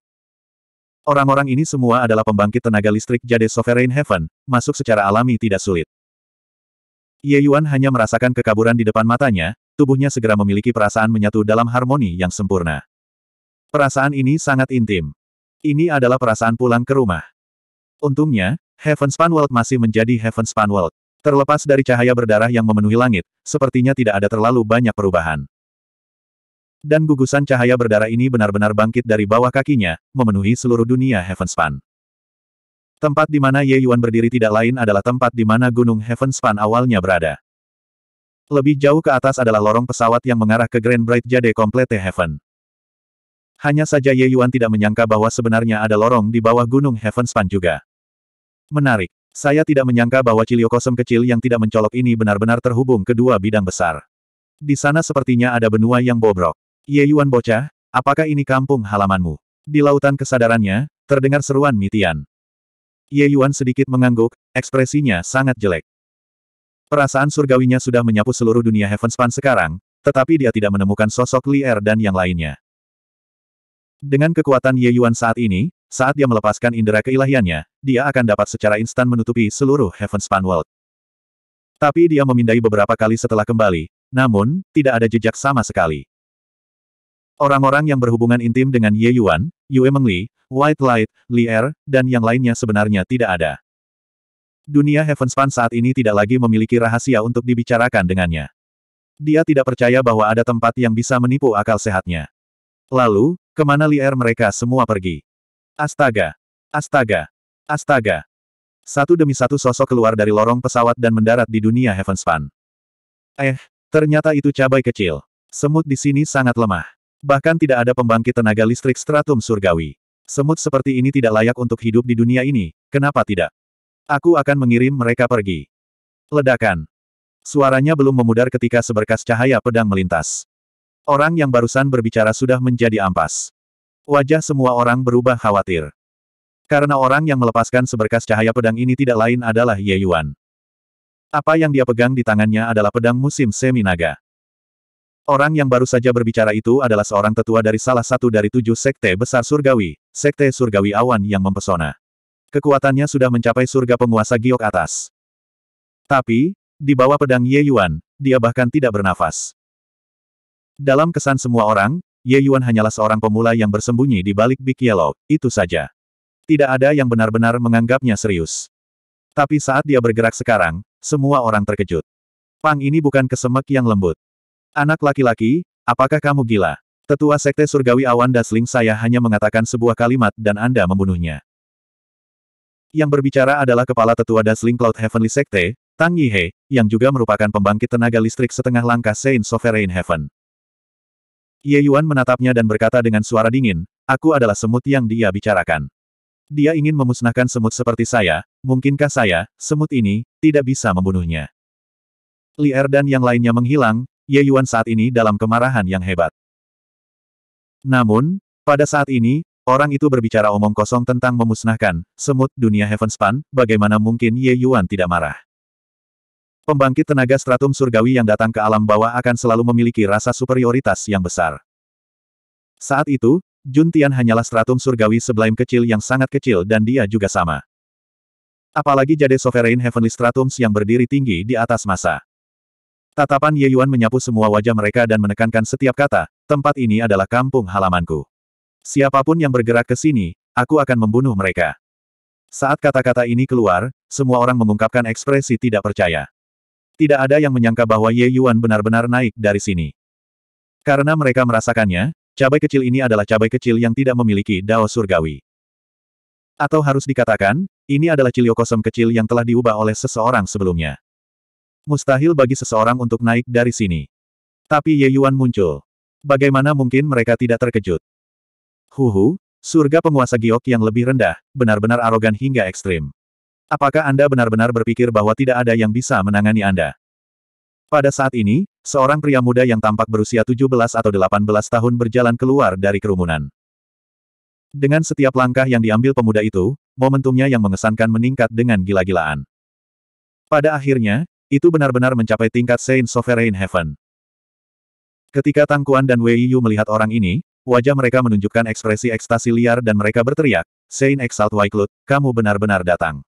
Orang-orang ini semua adalah pembangkit tenaga listrik Jade Sovereign Heaven, masuk secara alami tidak sulit. Ye Yuan hanya merasakan kekaburan di depan matanya, tubuhnya segera memiliki perasaan menyatu dalam harmoni yang sempurna. Perasaan ini sangat intim. Ini adalah perasaan pulang ke rumah. Untungnya, Heaven Span World masih menjadi Heaven Span World. Terlepas dari cahaya berdarah yang memenuhi langit, sepertinya tidak ada terlalu banyak perubahan dan gugusan cahaya berdarah ini benar-benar bangkit dari bawah kakinya, memenuhi seluruh dunia Heavenspan. Tempat di mana Ye Yuan berdiri tidak lain adalah tempat di mana Gunung Heavenspan awalnya berada. Lebih jauh ke atas adalah lorong pesawat yang mengarah ke Grand Bright Jade Complete Heaven. Hanya saja Ye Yuan tidak menyangka bahwa sebenarnya ada lorong di bawah Gunung Heavenspan juga. Menarik. Saya tidak menyangka bahwa ciliokosem kecil yang tidak mencolok ini benar-benar terhubung ke dua bidang besar. Di sana sepertinya ada benua yang bobrok. Ye Yuan bocah, apakah ini kampung halamanmu? Di lautan kesadarannya, terdengar seruan Mitian. Ye Yuan sedikit mengangguk, ekspresinya sangat jelek. Perasaan surgawinya sudah menyapu seluruh dunia Heavenspan sekarang, tetapi dia tidak menemukan sosok Li Er dan yang lainnya. Dengan kekuatan Ye Yuan saat ini, saat dia melepaskan indera keilahiannya, dia akan dapat secara instan menutupi seluruh Heavenspan World. Tapi dia memindai beberapa kali setelah kembali, namun, tidak ada jejak sama sekali. Orang-orang yang berhubungan intim dengan Ye Yuan, Yue Mengli, White Light, Li Er, dan yang lainnya sebenarnya tidak ada. Dunia Heavenspan saat ini tidak lagi memiliki rahasia untuk dibicarakan dengannya. Dia tidak percaya bahwa ada tempat yang bisa menipu akal sehatnya. Lalu, kemana Li Er mereka semua pergi? Astaga! Astaga! Astaga! Satu demi satu sosok keluar dari lorong pesawat dan mendarat di dunia Heavenspan. Eh, ternyata itu cabai kecil. Semut di sini sangat lemah. Bahkan tidak ada pembangkit tenaga listrik stratum surgawi. Semut seperti ini tidak layak untuk hidup di dunia ini, kenapa tidak? Aku akan mengirim mereka pergi. Ledakan. Suaranya belum memudar ketika seberkas cahaya pedang melintas. Orang yang barusan berbicara sudah menjadi ampas. Wajah semua orang berubah khawatir. Karena orang yang melepaskan seberkas cahaya pedang ini tidak lain adalah Ye Yuan. Apa yang dia pegang di tangannya adalah pedang musim semi naga. Orang yang baru saja berbicara itu adalah seorang tetua dari salah satu dari tujuh sekte besar surgawi, sekte surgawi awan yang mempesona. Kekuatannya sudah mencapai surga penguasa giok atas. Tapi, di bawah pedang Ye Yuan, dia bahkan tidak bernafas. Dalam kesan semua orang, Ye Yuan hanyalah seorang pemula yang bersembunyi di balik Big Yellow, itu saja. Tidak ada yang benar-benar menganggapnya serius. Tapi saat dia bergerak sekarang, semua orang terkejut. Pang ini bukan kesemek yang lembut. Anak laki-laki, apakah kamu gila? Tetua Sekte Surgawi Awan Dasling saya hanya mengatakan sebuah kalimat dan Anda membunuhnya. Yang berbicara adalah Kepala Tetua Dasling Cloud Heavenly Sekte, Tang Yihe, yang juga merupakan pembangkit tenaga listrik setengah langkah Saint Sovereign Heaven. Ye Yuan menatapnya dan berkata dengan suara dingin, aku adalah semut yang dia bicarakan. Dia ingin memusnahkan semut seperti saya, mungkinkah saya, semut ini, tidak bisa membunuhnya. Li Er dan yang lainnya menghilang, Ye Yuan saat ini dalam kemarahan yang hebat. Namun, pada saat ini, orang itu berbicara omong kosong tentang memusnahkan semut dunia Heavenspan, bagaimana mungkin Ye Yuan tidak marah. Pembangkit tenaga stratum surgawi yang datang ke alam bawah akan selalu memiliki rasa superioritas yang besar. Saat itu, Jun Tian hanyalah stratum surgawi sebelah kecil yang sangat kecil dan dia juga sama. Apalagi Jade Sovereign Heavenly Stratums yang berdiri tinggi di atas masa. Tatapan Ye Yuan menyapu semua wajah mereka dan menekankan setiap kata, tempat ini adalah kampung halamanku. Siapapun yang bergerak ke sini, aku akan membunuh mereka. Saat kata-kata ini keluar, semua orang mengungkapkan ekspresi tidak percaya. Tidak ada yang menyangka bahwa Ye Yuan benar-benar naik dari sini. Karena mereka merasakannya, cabai kecil ini adalah cabai kecil yang tidak memiliki dao surgawi. Atau harus dikatakan, ini adalah ciliokosem kecil yang telah diubah oleh seseorang sebelumnya. Mustahil bagi seseorang untuk naik dari sini. Tapi Ye Yuan muncul. Bagaimana mungkin mereka tidak terkejut? Huhu, surga penguasa giok yang lebih rendah, benar-benar arogan hingga ekstrim. Apakah Anda benar-benar berpikir bahwa tidak ada yang bisa menangani Anda? Pada saat ini, seorang pria muda yang tampak berusia 17 atau 18 tahun berjalan keluar dari kerumunan. Dengan setiap langkah yang diambil pemuda itu, momentumnya yang mengesankan meningkat dengan gila-gilaan. Pada akhirnya, itu benar-benar mencapai tingkat Saint Sovereign Heaven. Ketika Tang Kuan dan Wei Yu melihat orang ini, wajah mereka menunjukkan ekspresi ekstasi liar dan mereka berteriak, Saint Exalt Waiklut, kamu benar-benar datang.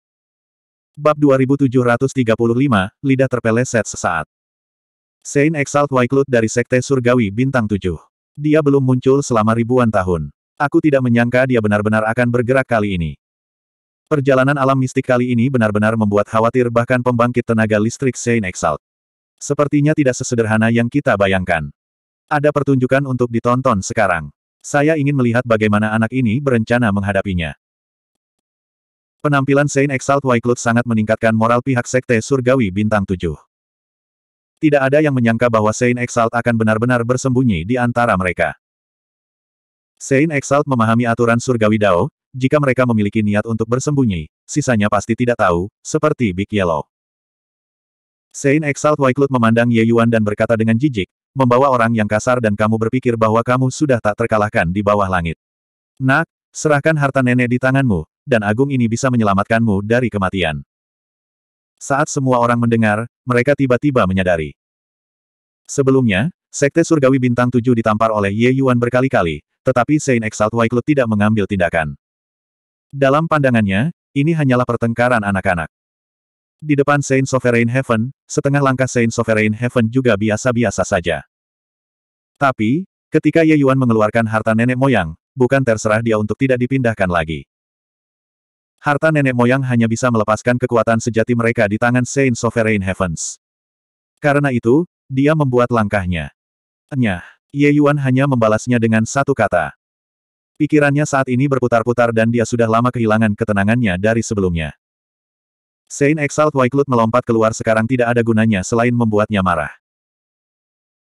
Bab 2735, Lidah Terpeleset Sesaat Saint Exalt Waiklut dari Sekte Surgawi Bintang 7. Dia belum muncul selama ribuan tahun. Aku tidak menyangka dia benar-benar akan bergerak kali ini. Perjalanan alam mistik kali ini benar-benar membuat khawatir bahkan pembangkit tenaga listrik Sein Exalt. Sepertinya tidak sesederhana yang kita bayangkan. Ada pertunjukan untuk ditonton sekarang. Saya ingin melihat bagaimana anak ini berencana menghadapinya. Penampilan Sein Exalt Waiklut sangat meningkatkan moral pihak Sekte Surgawi Bintang 7. Tidak ada yang menyangka bahwa Sein Exalt akan benar-benar bersembunyi di antara mereka. Sein Exalt memahami aturan surgawi Dao, jika mereka memiliki niat untuk bersembunyi, sisanya pasti tidak tahu, seperti Big Yellow. Saint Exalt Waiklut memandang Ye Yuan dan berkata dengan jijik, membawa orang yang kasar dan kamu berpikir bahwa kamu sudah tak terkalahkan di bawah langit. Nak, serahkan harta nenek di tanganmu, dan agung ini bisa menyelamatkanmu dari kematian. Saat semua orang mendengar, mereka tiba-tiba menyadari. Sebelumnya, Sekte Surgawi Bintang Tujuh ditampar oleh Ye Yuan berkali-kali, tetapi Saint Exalt Waiklut tidak mengambil tindakan. Dalam pandangannya, ini hanyalah pertengkaran anak-anak. Di depan Saint Sovereign Heaven, setengah langkah Saint Sovereign Heaven juga biasa-biasa saja. Tapi, ketika Ye Yuan mengeluarkan harta nenek moyang, bukan terserah dia untuk tidak dipindahkan lagi. Harta nenek moyang hanya bisa melepaskan kekuatan sejati mereka di tangan Saint Sovereign Heavens. Karena itu, dia membuat langkahnya. Nyah, Ye Yuan hanya membalasnya dengan satu kata. Pikirannya saat ini berputar-putar dan dia sudah lama kehilangan ketenangannya dari sebelumnya. Saint Exalt Waiklut melompat keluar sekarang tidak ada gunanya selain membuatnya marah.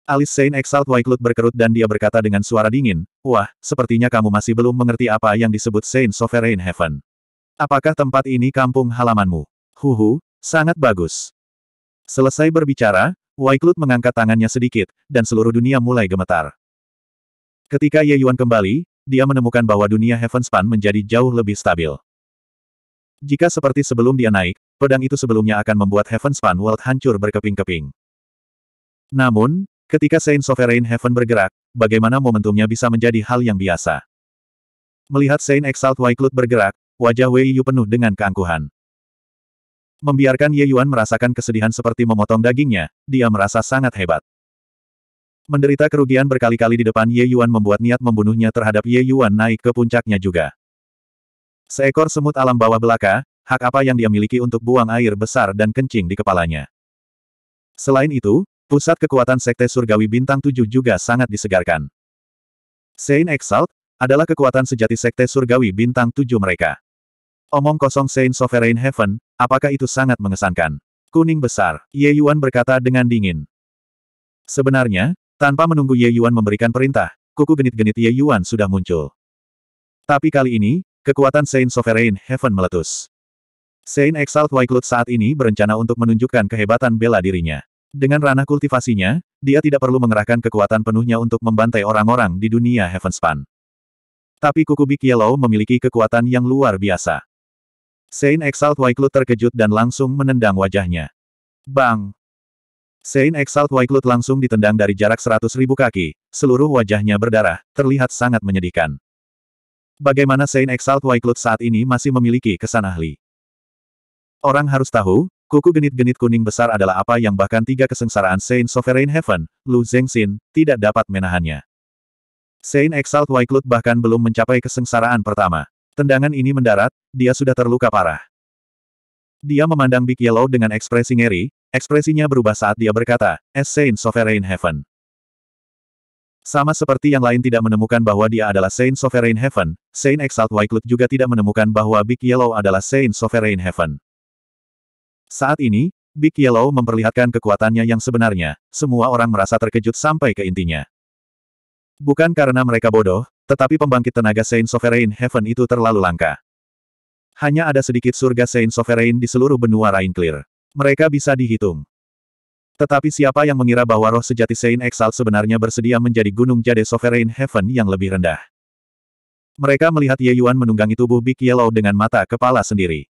Alis Saint Exalt Waiklut berkerut dan dia berkata dengan suara dingin, Wah, sepertinya kamu masih belum mengerti apa yang disebut Saint Sovereign Heaven. Apakah tempat ini kampung halamanmu? Huhu, sangat bagus. Selesai berbicara, Waiklut mengangkat tangannya sedikit, dan seluruh dunia mulai gemetar. Ketika Ye Yuan kembali, dia menemukan bahwa dunia Heaven Span menjadi jauh lebih stabil. Jika seperti sebelum dia naik, pedang itu sebelumnya akan membuat Heaven Span World hancur berkeping-keping. Namun, ketika Saint Sovereign Heaven bergerak, bagaimana momentumnya bisa menjadi hal yang biasa? Melihat Saint Exalt Waiklut bergerak, wajah Wei Yu penuh dengan keangkuhan. Membiarkan Ye Yuan merasakan kesedihan seperti memotong dagingnya, dia merasa sangat hebat. Menderita kerugian berkali-kali di depan Ye Yuan membuat niat membunuhnya terhadap Ye Yuan naik ke puncaknya juga. Seekor semut alam bawah belaka, hak apa yang dia miliki untuk buang air besar dan kencing di kepalanya. Selain itu, pusat kekuatan Sekte Surgawi Bintang Tujuh juga sangat disegarkan. Saint Exalt adalah kekuatan sejati Sekte Surgawi Bintang Tujuh mereka. Omong kosong Saint Sovereign Heaven, apakah itu sangat mengesankan? Kuning besar, Ye Yuan berkata dengan dingin. Sebenarnya, tanpa menunggu Ye Yuan memberikan perintah, kuku genit-genit Ye Yuan sudah muncul. Tapi kali ini, kekuatan Saint Sovereign Heaven meletus. Saint Exalt Waiklut saat ini berencana untuk menunjukkan kehebatan bela dirinya. Dengan ranah kultivasinya, dia tidak perlu mengerahkan kekuatan penuhnya untuk membantai orang-orang di dunia Heavenspan. Tapi kuku Big Yellow memiliki kekuatan yang luar biasa. Saint Exalt Waiklut terkejut dan langsung menendang wajahnya. Bang! Sein Exalt Waiklut langsung ditendang dari jarak seratus ribu kaki, seluruh wajahnya berdarah, terlihat sangat menyedihkan. Bagaimana Sein Exalt Waiklut saat ini masih memiliki kesan ahli? Orang harus tahu, kuku genit-genit kuning besar adalah apa yang bahkan tiga kesengsaraan Sein Sovereign Heaven, Lu Zengxin, tidak dapat menahannya. Sein Exalt Waiklut bahkan belum mencapai kesengsaraan pertama. Tendangan ini mendarat, dia sudah terluka parah. Dia memandang Big Yellow dengan ekspresi ngeri, ekspresinya berubah saat dia berkata, As Saint Sovereign Heaven. Sama seperti yang lain tidak menemukan bahwa dia adalah Saint Sovereign Heaven, Saint Exalt Wycliffe juga tidak menemukan bahwa Big Yellow adalah Saint Sovereign Heaven. Saat ini, Big Yellow memperlihatkan kekuatannya yang sebenarnya, semua orang merasa terkejut sampai ke intinya. Bukan karena mereka bodoh, tetapi pembangkit tenaga Saint Sovereign Heaven itu terlalu langka. Hanya ada sedikit surga Saint Sovereign di seluruh benua Rainclear. Mereka bisa dihitung. Tetapi siapa yang mengira bahwa roh sejati Saint Exalt sebenarnya bersedia menjadi gunung jade Sovereign Heaven yang lebih rendah? Mereka melihat Ye Yuan menunggangi tubuh Big Yellow dengan mata kepala sendiri.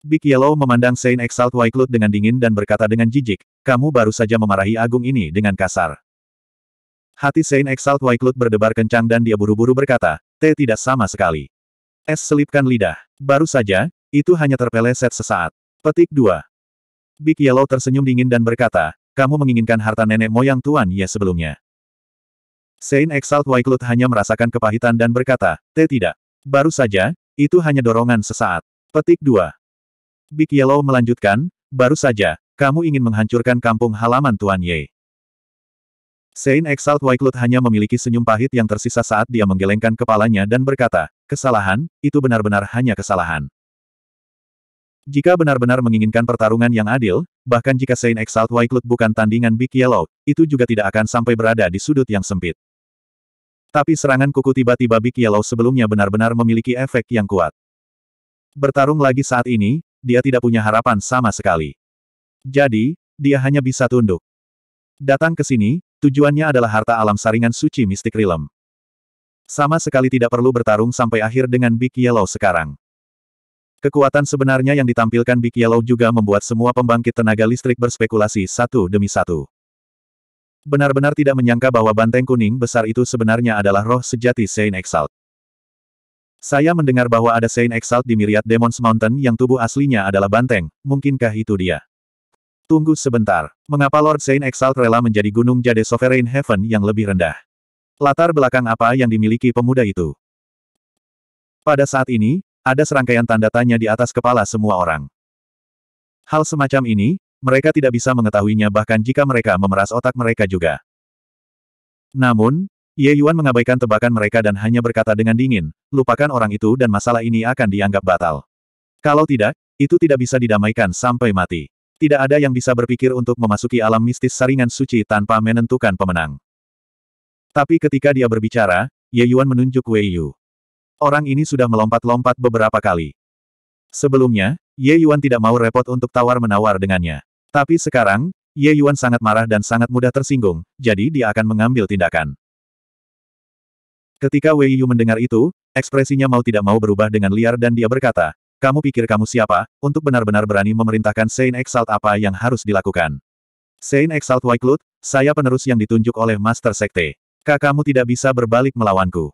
Big Yellow memandang Saint Exalt Waiklut dengan dingin dan berkata dengan jijik, kamu baru saja memarahi Agung ini dengan kasar. Hati Saint Exalt Waiklut berdebar kencang dan dia buru-buru berkata, T tidak sama sekali. Es selipkan lidah. Baru saja, itu hanya terpeleset sesaat. Petik 2. Big Yellow tersenyum dingin dan berkata, kamu menginginkan harta nenek moyang Tuan Ye sebelumnya. Saint Exalt Waiklut hanya merasakan kepahitan dan berkata, T tidak. Baru saja, itu hanya dorongan sesaat. Petik 2. Big Yellow melanjutkan, baru saja, kamu ingin menghancurkan kampung halaman Tuan Ye. Saint Exalt Waiklut hanya memiliki senyum pahit yang tersisa saat dia menggelengkan kepalanya dan berkata, Kesalahan, itu benar-benar hanya kesalahan. Jika benar-benar menginginkan pertarungan yang adil, bahkan jika Saint Exalt Wyclut bukan tandingan Big Yellow, itu juga tidak akan sampai berada di sudut yang sempit. Tapi serangan kuku tiba-tiba Big Yellow sebelumnya benar-benar memiliki efek yang kuat. Bertarung lagi saat ini, dia tidak punya harapan sama sekali. Jadi, dia hanya bisa tunduk. Datang ke sini, tujuannya adalah harta alam saringan suci mistik Rilem. Sama sekali tidak perlu bertarung sampai akhir dengan Big Yellow sekarang. Kekuatan sebenarnya yang ditampilkan Big Yellow juga membuat semua pembangkit tenaga listrik berspekulasi satu demi satu. Benar-benar tidak menyangka bahwa banteng kuning besar itu sebenarnya adalah roh sejati Saint Exalt. Saya mendengar bahwa ada Saint Exalt di Myriad Demons Mountain yang tubuh aslinya adalah banteng, mungkinkah itu dia? Tunggu sebentar, mengapa Lord Saint Exalt rela menjadi gunung jade Sovereign Heaven yang lebih rendah? Latar belakang apa yang dimiliki pemuda itu? Pada saat ini, ada serangkaian tanda tanya di atas kepala semua orang. Hal semacam ini, mereka tidak bisa mengetahuinya bahkan jika mereka memeras otak mereka juga. Namun, Ye Yuan mengabaikan tebakan mereka dan hanya berkata dengan dingin, lupakan orang itu dan masalah ini akan dianggap batal. Kalau tidak, itu tidak bisa didamaikan sampai mati. Tidak ada yang bisa berpikir untuk memasuki alam mistis saringan suci tanpa menentukan pemenang. Tapi ketika dia berbicara, Ye Yuan menunjuk Wei Yu. Orang ini sudah melompat-lompat beberapa kali. Sebelumnya, Ye Yuan tidak mau repot untuk tawar-menawar dengannya. Tapi sekarang, Ye Yuan sangat marah dan sangat mudah tersinggung, jadi dia akan mengambil tindakan. Ketika Wei Yu mendengar itu, ekspresinya mau tidak mau berubah dengan liar dan dia berkata, kamu pikir kamu siapa, untuk benar-benar berani memerintahkan Saint Exalt apa yang harus dilakukan. Saint Exalt Waiklut, saya penerus yang ditunjuk oleh Master Sekte. Kakakmu tidak bisa berbalik melawanku.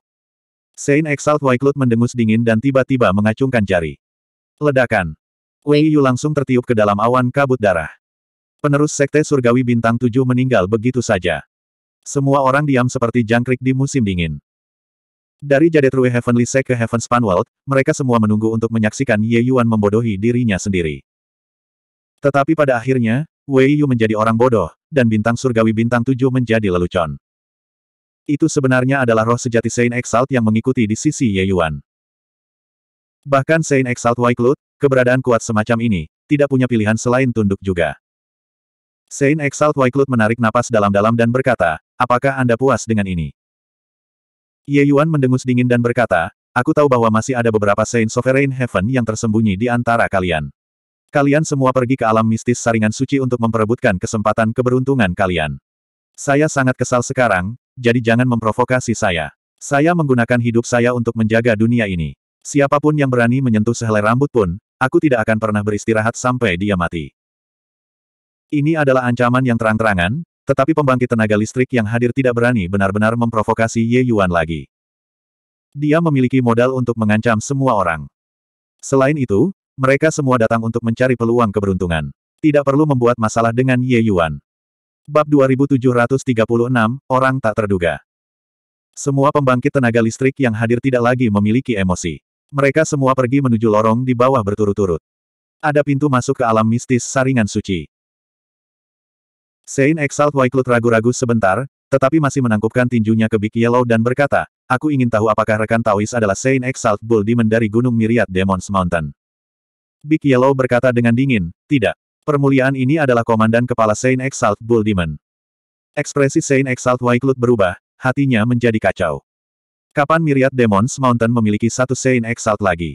Saint Exalt Waiklut mendengus dingin dan tiba-tiba mengacungkan jari. Ledakan. Wei Yu langsung tertiup ke dalam awan kabut darah. Penerus Sekte Surgawi Bintang 7 meninggal begitu saja. Semua orang diam seperti jangkrik di musim dingin. Dari Jadetrue Heavenly Sect ke Span World, mereka semua menunggu untuk menyaksikan Ye Yuan membodohi dirinya sendiri. Tetapi pada akhirnya, Wei Yu menjadi orang bodoh, dan bintang surgawi bintang tujuh menjadi lelucon. Itu sebenarnya adalah roh sejati Saint Exalt yang mengikuti di sisi Ye Yuan. Bahkan Saint Exalt Waiklut, keberadaan kuat semacam ini, tidak punya pilihan selain tunduk juga. Saint Exalt Waiklut menarik napas dalam-dalam dan berkata, apakah Anda puas dengan ini? Ye Yuan mendengus dingin dan berkata, aku tahu bahwa masih ada beberapa Saint Sovereign Heaven yang tersembunyi di antara kalian. Kalian semua pergi ke alam mistis saringan suci untuk memperebutkan kesempatan keberuntungan kalian. Saya sangat kesal sekarang, jadi jangan memprovokasi saya. Saya menggunakan hidup saya untuk menjaga dunia ini. Siapapun yang berani menyentuh sehelai rambut pun, aku tidak akan pernah beristirahat sampai dia mati. Ini adalah ancaman yang terang-terangan, tetapi pembangkit tenaga listrik yang hadir tidak berani benar-benar memprovokasi Ye Yuan lagi. Dia memiliki modal untuk mengancam semua orang. Selain itu, mereka semua datang untuk mencari peluang keberuntungan. Tidak perlu membuat masalah dengan Ye Yuan. Bab 2736, Orang Tak Terduga Semua pembangkit tenaga listrik yang hadir tidak lagi memiliki emosi. Mereka semua pergi menuju lorong di bawah berturut-turut. Ada pintu masuk ke alam mistis saringan suci. Sein Exalt Waiklut ragu-ragu sebentar, tetapi masih menangkupkan tinjunya ke Big Yellow dan berkata, Aku ingin tahu apakah rekan Taois adalah Sein Exalt Bull Demon dari Gunung Miriat Demons Mountain. Big Yellow berkata dengan dingin, Tidak. Permuliaan ini adalah komandan kepala Saint Exalt Bull Demon. Ekspresi Saint Exalt Waiklut berubah, hatinya menjadi kacau. Kapan Myriad Demons Mountain memiliki satu Saint Exalt lagi?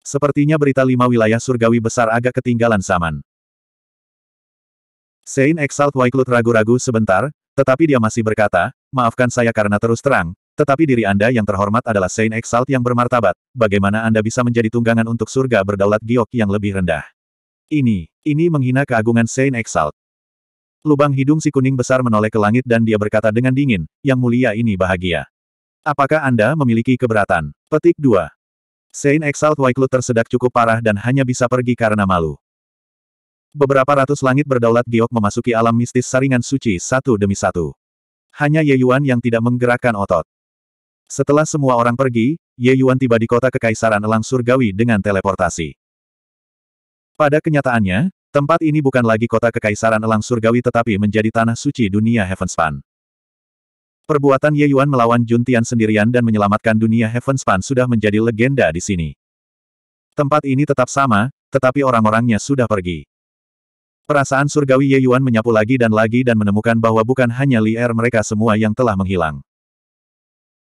Sepertinya berita lima wilayah surgawi besar agak ketinggalan zaman. Saint Exalt Waiklut ragu-ragu sebentar, tetapi dia masih berkata, maafkan saya karena terus terang, tetapi diri Anda yang terhormat adalah Saint Exalt yang bermartabat, bagaimana Anda bisa menjadi tunggangan untuk surga berdaulat giok yang lebih rendah? Ini, ini menghina keagungan Saint Exalt. Lubang hidung si kuning besar menoleh ke langit dan dia berkata dengan dingin, yang mulia ini bahagia. Apakah Anda memiliki keberatan? Petik 2. Saint Exalt Waiklut tersedak cukup parah dan hanya bisa pergi karena malu. Beberapa ratus langit berdaulat giok memasuki alam mistis saringan suci satu demi satu. Hanya Ye Yuan yang tidak menggerakkan otot. Setelah semua orang pergi, Ye Yuan tiba di kota kekaisaran Elang Surgawi dengan teleportasi. Pada kenyataannya, tempat ini bukan lagi kota kekaisaran elang surgawi tetapi menjadi tanah suci dunia Heavenspan. Perbuatan Ye Yuan melawan Jun Tian sendirian dan menyelamatkan dunia Heavenspan sudah menjadi legenda di sini. Tempat ini tetap sama, tetapi orang-orangnya sudah pergi. Perasaan surgawi Ye Yuan menyapu lagi dan lagi dan menemukan bahwa bukan hanya Li Er mereka semua yang telah menghilang.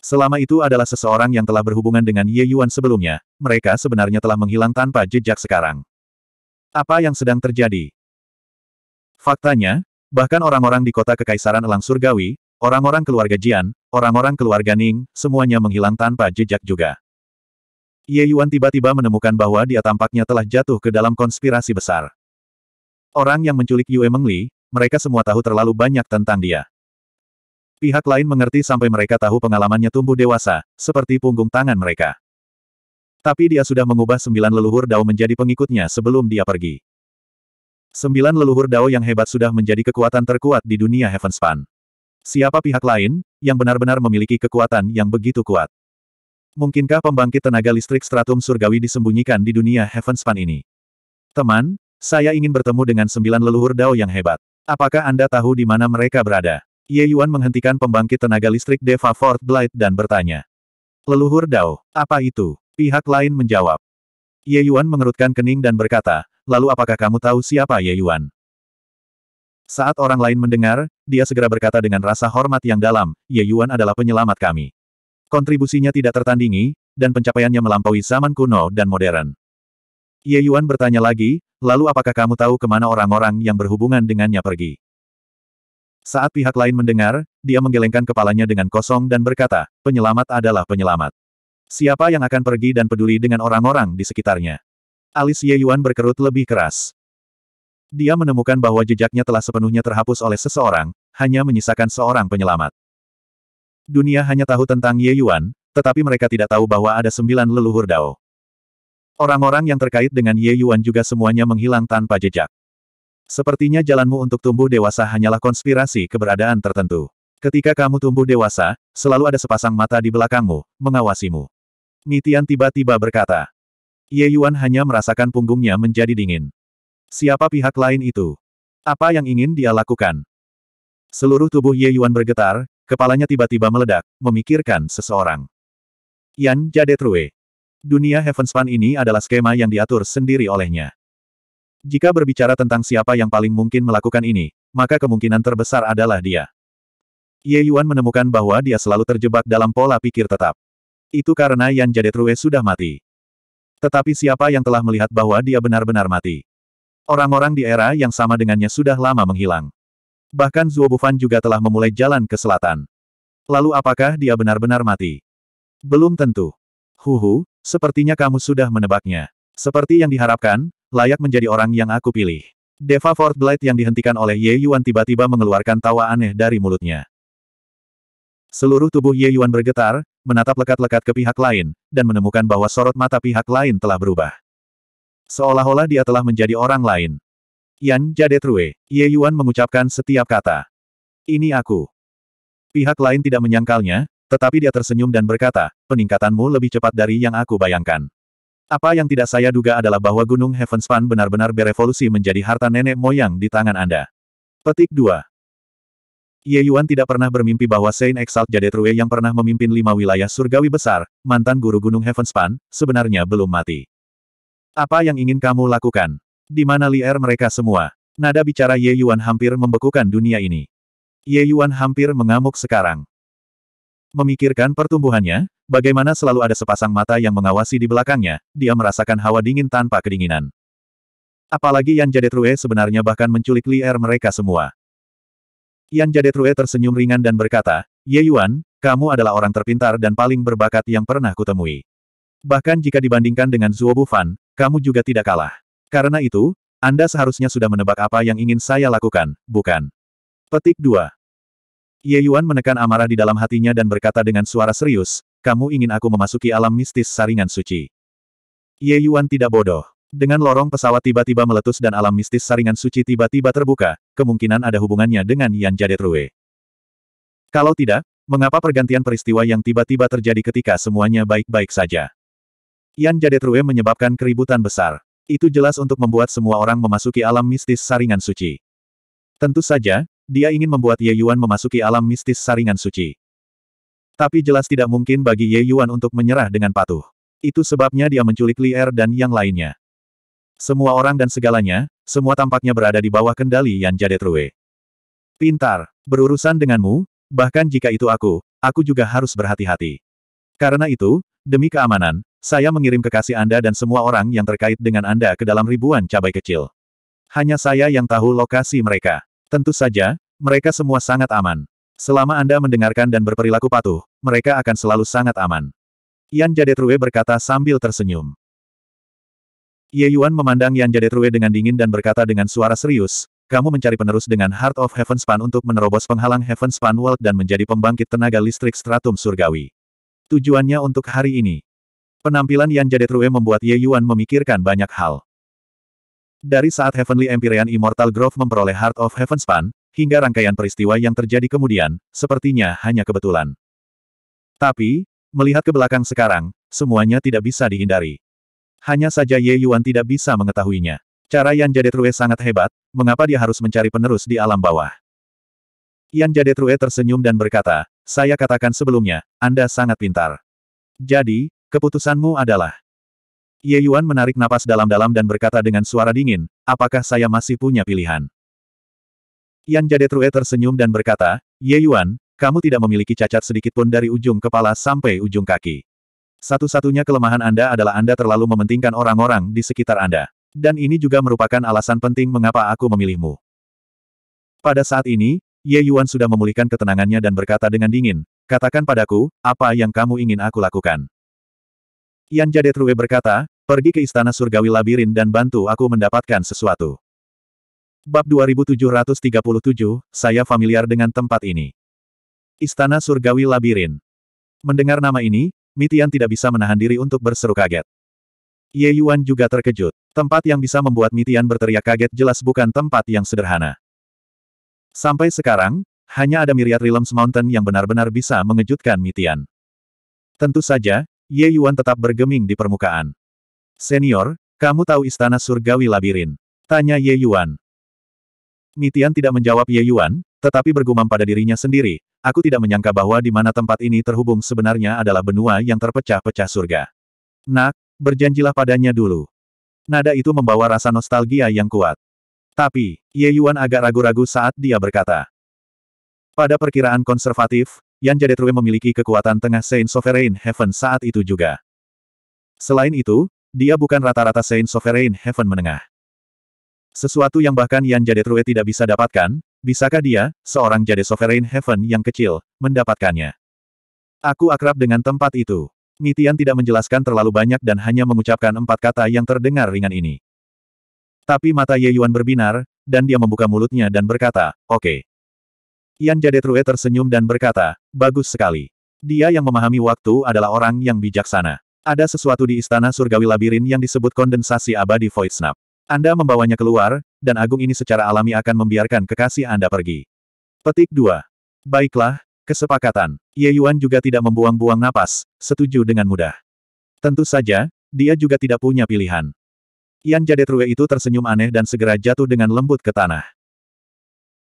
Selama itu adalah seseorang yang telah berhubungan dengan Ye Yuan sebelumnya, mereka sebenarnya telah menghilang tanpa jejak sekarang. Apa yang sedang terjadi? Faktanya, bahkan orang-orang di kota Kekaisaran Elang Surgawi, orang-orang keluarga Jian, orang-orang keluarga Ning, semuanya menghilang tanpa jejak juga. Ye Yuan tiba-tiba menemukan bahwa dia tampaknya telah jatuh ke dalam konspirasi besar. Orang yang menculik Yue Mengli, mereka semua tahu terlalu banyak tentang dia. Pihak lain mengerti sampai mereka tahu pengalamannya tumbuh dewasa, seperti punggung tangan mereka. Tapi dia sudah mengubah sembilan leluhur Dao menjadi pengikutnya sebelum dia pergi. Sembilan leluhur Dao yang hebat sudah menjadi kekuatan terkuat di dunia Heavenspan. Siapa pihak lain, yang benar-benar memiliki kekuatan yang begitu kuat? Mungkinkah pembangkit tenaga listrik stratum surgawi disembunyikan di dunia Heavenspan ini? Teman, saya ingin bertemu dengan sembilan leluhur Dao yang hebat. Apakah Anda tahu di mana mereka berada? Ye Yuan menghentikan pembangkit tenaga listrik Deva Fort Blight dan bertanya. Leluhur Dao, apa itu? Pihak lain menjawab. Ye Yuan mengerutkan kening dan berkata, lalu apakah kamu tahu siapa Ye Yuan? Saat orang lain mendengar, dia segera berkata dengan rasa hormat yang dalam, Ye Yuan adalah penyelamat kami. Kontribusinya tidak tertandingi, dan pencapaiannya melampaui zaman kuno dan modern. Ye Yuan bertanya lagi, lalu apakah kamu tahu kemana orang-orang yang berhubungan dengannya pergi? Saat pihak lain mendengar, dia menggelengkan kepalanya dengan kosong dan berkata, penyelamat adalah penyelamat. Siapa yang akan pergi dan peduli dengan orang-orang di sekitarnya? Alis Ye Yuan berkerut lebih keras. Dia menemukan bahwa jejaknya telah sepenuhnya terhapus oleh seseorang, hanya menyisakan seorang penyelamat. Dunia hanya tahu tentang Ye Yuan, tetapi mereka tidak tahu bahwa ada sembilan leluhur Dao. Orang-orang yang terkait dengan Ye Yuan juga semuanya menghilang tanpa jejak. Sepertinya jalanmu untuk tumbuh dewasa hanyalah konspirasi keberadaan tertentu. Ketika kamu tumbuh dewasa, selalu ada sepasang mata di belakangmu, mengawasimu. Nitian tiba-tiba berkata. Ye Yuan hanya merasakan punggungnya menjadi dingin. Siapa pihak lain itu? Apa yang ingin dia lakukan? Seluruh tubuh Ye Yuan bergetar, kepalanya tiba-tiba meledak, memikirkan seseorang. Yan Jade Jadetrue. Dunia Heavenspan ini adalah skema yang diatur sendiri olehnya. Jika berbicara tentang siapa yang paling mungkin melakukan ini, maka kemungkinan terbesar adalah dia. Ye Yuan menemukan bahwa dia selalu terjebak dalam pola pikir tetap. Itu karena Yan Jadetrue sudah mati. Tetapi siapa yang telah melihat bahwa dia benar-benar mati? Orang-orang di era yang sama dengannya sudah lama menghilang. Bahkan Zuo Bufan juga telah memulai jalan ke selatan. Lalu apakah dia benar-benar mati? Belum tentu. Huhu, sepertinya kamu sudah menebaknya. Seperti yang diharapkan, layak menjadi orang yang aku pilih. Deva Fort Blight yang dihentikan oleh Ye Yuan tiba-tiba mengeluarkan tawa aneh dari mulutnya. Seluruh tubuh Ye Yuan bergetar, menatap lekat-lekat ke pihak lain, dan menemukan bahwa sorot mata pihak lain telah berubah. Seolah-olah dia telah menjadi orang lain. Yan Jade True, Ye Yuan mengucapkan setiap kata. Ini aku. Pihak lain tidak menyangkalnya, tetapi dia tersenyum dan berkata, peningkatanmu lebih cepat dari yang aku bayangkan. Apa yang tidak saya duga adalah bahwa Gunung Heavenspan benar-benar berevolusi menjadi harta nenek moyang di tangan Anda. Petik 2. Ye Yuan tidak pernah bermimpi bahwa Saint Exalt Jadetrue yang pernah memimpin lima wilayah surgawi besar, mantan guru gunung Heavenspan, sebenarnya belum mati. Apa yang ingin kamu lakukan? Di mana liar mereka semua? Nada bicara Ye Yuan hampir membekukan dunia ini. Ye Yuan hampir mengamuk sekarang. Memikirkan pertumbuhannya, bagaimana selalu ada sepasang mata yang mengawasi di belakangnya, dia merasakan hawa dingin tanpa kedinginan. Apalagi yang Yan Jadetrue sebenarnya bahkan menculik liar mereka semua. Yan Jadetrue tersenyum ringan dan berkata, Ye Yuan, kamu adalah orang terpintar dan paling berbakat yang pernah kutemui. Bahkan jika dibandingkan dengan Zuo Bufan, kamu juga tidak kalah. Karena itu, Anda seharusnya sudah menebak apa yang ingin saya lakukan, bukan? Petik 2. Ye Yuan menekan amarah di dalam hatinya dan berkata dengan suara serius, kamu ingin aku memasuki alam mistis saringan suci. Ye Yuan tidak bodoh. Dengan lorong pesawat tiba-tiba meletus dan alam mistis saringan suci tiba-tiba terbuka, kemungkinan ada hubungannya dengan Yan Jade Rue. Kalau tidak, mengapa pergantian peristiwa yang tiba-tiba terjadi ketika semuanya baik-baik saja? Yan Jade Rue menyebabkan keributan besar. Itu jelas untuk membuat semua orang memasuki alam mistis saringan suci. Tentu saja, dia ingin membuat Ye Yuan memasuki alam mistis saringan suci. Tapi jelas tidak mungkin bagi Ye Yuan untuk menyerah dengan patuh. Itu sebabnya dia menculik Li Er dan yang lainnya. Semua orang dan segalanya, semua tampaknya berada di bawah kendali Yan Jadetrue. Pintar, berurusan denganmu, bahkan jika itu aku, aku juga harus berhati-hati. Karena itu, demi keamanan, saya mengirim kekasih Anda dan semua orang yang terkait dengan Anda ke dalam ribuan cabai kecil. Hanya saya yang tahu lokasi mereka. Tentu saja, mereka semua sangat aman. Selama Anda mendengarkan dan berperilaku patuh, mereka akan selalu sangat aman. Yan Jadetrue berkata sambil tersenyum. Ye Yuan memandang Yan Jadetrue dengan dingin dan berkata dengan suara serius, kamu mencari penerus dengan Heart of Heaven Span untuk menerobos penghalang Heaven Span World dan menjadi pembangkit tenaga listrik stratum surgawi. Tujuannya untuk hari ini. Penampilan Yan Jadetrue membuat Ye Yuan memikirkan banyak hal. Dari saat Heavenly Empyrean Immortal Grove memperoleh Heart of Heaven Span, hingga rangkaian peristiwa yang terjadi kemudian, sepertinya hanya kebetulan. Tapi, melihat ke belakang sekarang, semuanya tidak bisa dihindari. Hanya saja Ye Yuan tidak bisa mengetahuinya. Cara Yan Jadetrue sangat hebat, mengapa dia harus mencari penerus di alam bawah? Yan Jadetrue tersenyum dan berkata, saya katakan sebelumnya, Anda sangat pintar. Jadi, keputusanmu adalah... Ye Yuan menarik napas dalam-dalam dan berkata dengan suara dingin, apakah saya masih punya pilihan? Yan Jadetrue tersenyum dan berkata, Ye Yuan, kamu tidak memiliki cacat sedikitpun dari ujung kepala sampai ujung kaki. Satu-satunya kelemahan Anda adalah Anda terlalu mementingkan orang-orang di sekitar Anda. Dan ini juga merupakan alasan penting mengapa aku memilihmu. Pada saat ini, Ye Yuan sudah memulihkan ketenangannya dan berkata dengan dingin, Katakan padaku, apa yang kamu ingin aku lakukan? Yan Jade Truwe berkata, pergi ke Istana Surgawi Labirin dan bantu aku mendapatkan sesuatu. Bab 2737, saya familiar dengan tempat ini. Istana Surgawi Labirin. Mendengar nama ini, Mitian tidak bisa menahan diri untuk berseru kaget. Ye Yuan juga terkejut. Tempat yang bisa membuat Mitian berteriak kaget jelas bukan tempat yang sederhana. Sampai sekarang, hanya ada miriat Realms Mountain yang benar-benar bisa mengejutkan Mitian. Tentu saja, Ye Yuan tetap bergeming di permukaan. Senior, kamu tahu istana surgawi labirin? Tanya Ye Yuan. Mitian tidak menjawab Ye Yuan, tetapi bergumam pada dirinya sendiri, Aku tidak menyangka bahwa di mana tempat ini terhubung sebenarnya adalah benua yang terpecah-pecah surga. Nak, berjanjilah padanya dulu. Nada itu membawa rasa nostalgia yang kuat. Tapi, Ye Yuan agak ragu-ragu saat dia berkata. Pada perkiraan konservatif, Yan Jadetrue memiliki kekuatan tengah Saint Sovereign Heaven saat itu juga. Selain itu, dia bukan rata-rata Saint Sovereign Heaven menengah. Sesuatu yang bahkan Yan Jadetrue tidak bisa dapatkan, Bisakah dia, seorang jade sovereign heaven yang kecil, mendapatkannya? Aku akrab dengan tempat itu. Mitian tidak menjelaskan terlalu banyak dan hanya mengucapkan empat kata yang terdengar ringan ini. Tapi mata Ye Yuan berbinar, dan dia membuka mulutnya dan berkata, oke. Okay. Yan Jade True tersenyum dan berkata, bagus sekali. Dia yang memahami waktu adalah orang yang bijaksana. Ada sesuatu di istana surgawi labirin yang disebut kondensasi abadi Void Snap. Anda membawanya keluar, dan agung ini secara alami akan membiarkan kekasih Anda pergi. Petik 2. Baiklah, kesepakatan. Ye Yuan juga tidak membuang-buang napas, setuju dengan mudah. Tentu saja, dia juga tidak punya pilihan. Yan Jadetrue itu tersenyum aneh dan segera jatuh dengan lembut ke tanah.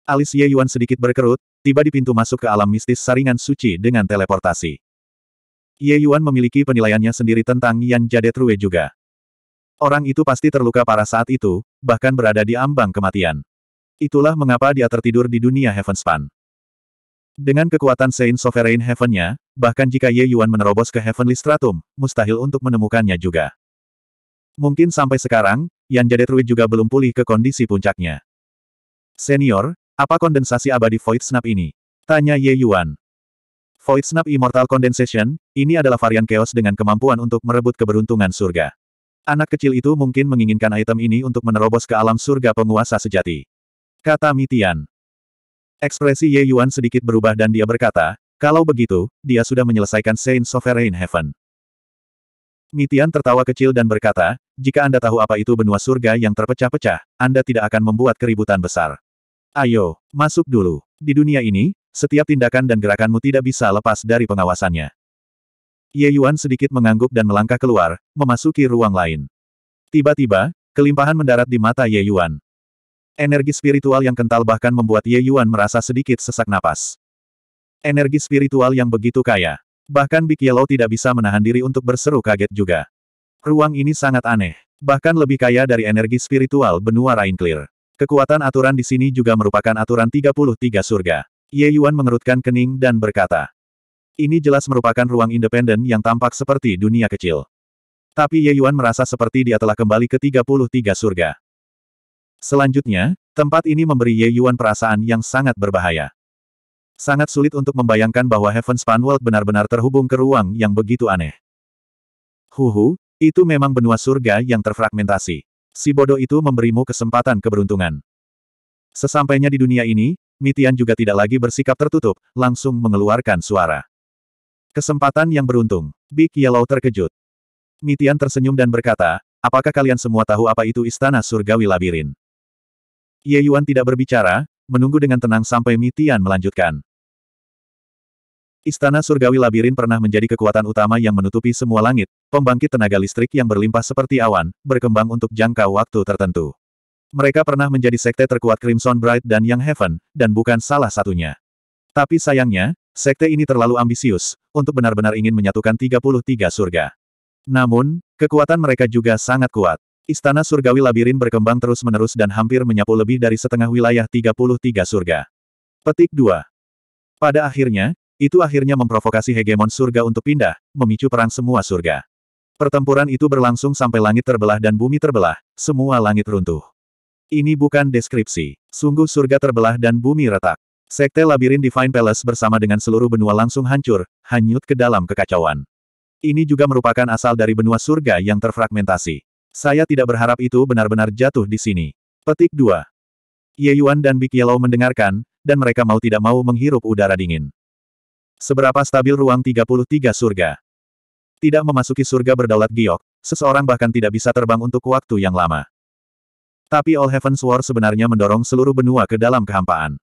Alis Ye Yuan sedikit berkerut, tiba di pintu masuk ke alam mistis saringan suci dengan teleportasi. Ye Yuan memiliki penilaiannya sendiri tentang Yan Jadetrue juga. Orang itu pasti terluka parah saat itu, bahkan berada di ambang kematian. Itulah mengapa dia tertidur di dunia Heavenspan. Dengan kekuatan Saint Sovereign Heaven-nya, bahkan jika Ye Yuan menerobos ke Heavenly Stratum, mustahil untuk menemukannya juga. Mungkin sampai sekarang, Yan Jadetruid juga belum pulih ke kondisi puncaknya. Senior, apa kondensasi abadi Void Snap ini? Tanya Ye Yuan. Void Snap Immortal Condensation, ini adalah varian chaos dengan kemampuan untuk merebut keberuntungan surga. Anak kecil itu mungkin menginginkan item ini untuk menerobos ke alam surga penguasa sejati. Kata Mitian. Ekspresi Ye Yuan sedikit berubah dan dia berkata, kalau begitu, dia sudah menyelesaikan Saint Sovereign Heaven. Mitian tertawa kecil dan berkata, jika Anda tahu apa itu benua surga yang terpecah-pecah, Anda tidak akan membuat keributan besar. Ayo, masuk dulu. Di dunia ini, setiap tindakan dan gerakanmu tidak bisa lepas dari pengawasannya. Ye Yuan sedikit mengangguk dan melangkah keluar, memasuki ruang lain. Tiba-tiba, kelimpahan mendarat di mata Ye Yuan. Energi spiritual yang kental bahkan membuat Ye Yuan merasa sedikit sesak napas. Energi spiritual yang begitu kaya. Bahkan Big Yellow tidak bisa menahan diri untuk berseru kaget juga. Ruang ini sangat aneh. Bahkan lebih kaya dari energi spiritual benua Rainclear. Kekuatan aturan di sini juga merupakan aturan 33 surga. Ye Yuan mengerutkan kening dan berkata, ini jelas merupakan ruang independen yang tampak seperti dunia kecil. Tapi Ye Yuan merasa seperti dia telah kembali ke 33 surga. Selanjutnya, tempat ini memberi Ye Yuan perasaan yang sangat berbahaya. Sangat sulit untuk membayangkan bahwa Heaven Span World benar-benar terhubung ke ruang yang begitu aneh. Huhu, itu memang benua surga yang terfragmentasi. Si bodoh itu memberimu kesempatan keberuntungan. Sesampainya di dunia ini, Mitian juga tidak lagi bersikap tertutup, langsung mengeluarkan suara. Kesempatan yang beruntung. Big Yellow terkejut. Mitian tersenyum dan berkata, apakah kalian semua tahu apa itu Istana Surgawi Labirin? Ye Yuan tidak berbicara, menunggu dengan tenang sampai Mitian melanjutkan. Istana Surgawi Labirin pernah menjadi kekuatan utama yang menutupi semua langit, pembangkit tenaga listrik yang berlimpah seperti awan, berkembang untuk jangka waktu tertentu. Mereka pernah menjadi sekte terkuat Crimson Bright dan Young Heaven, dan bukan salah satunya. Tapi sayangnya, Sekte ini terlalu ambisius, untuk benar-benar ingin menyatukan 33 surga. Namun, kekuatan mereka juga sangat kuat. Istana Surgawi Labirin berkembang terus-menerus dan hampir menyapu lebih dari setengah wilayah 33 surga. Petik 2. Pada akhirnya, itu akhirnya memprovokasi hegemon surga untuk pindah, memicu perang semua surga. Pertempuran itu berlangsung sampai langit terbelah dan bumi terbelah, semua langit runtuh. Ini bukan deskripsi, sungguh surga terbelah dan bumi retak. Sekte Labirin Divine Palace bersama dengan seluruh benua langsung hancur, hanyut ke dalam kekacauan. Ini juga merupakan asal dari benua surga yang terfragmentasi. Saya tidak berharap itu benar-benar jatuh di sini. Petik 2. Ye Yuan dan Big Yellow mendengarkan, dan mereka mau tidak mau menghirup udara dingin. Seberapa stabil ruang 33 surga? Tidak memasuki surga berdaulat giok, seseorang bahkan tidak bisa terbang untuk waktu yang lama. Tapi All Heaven's War sebenarnya mendorong seluruh benua ke dalam kehampaan.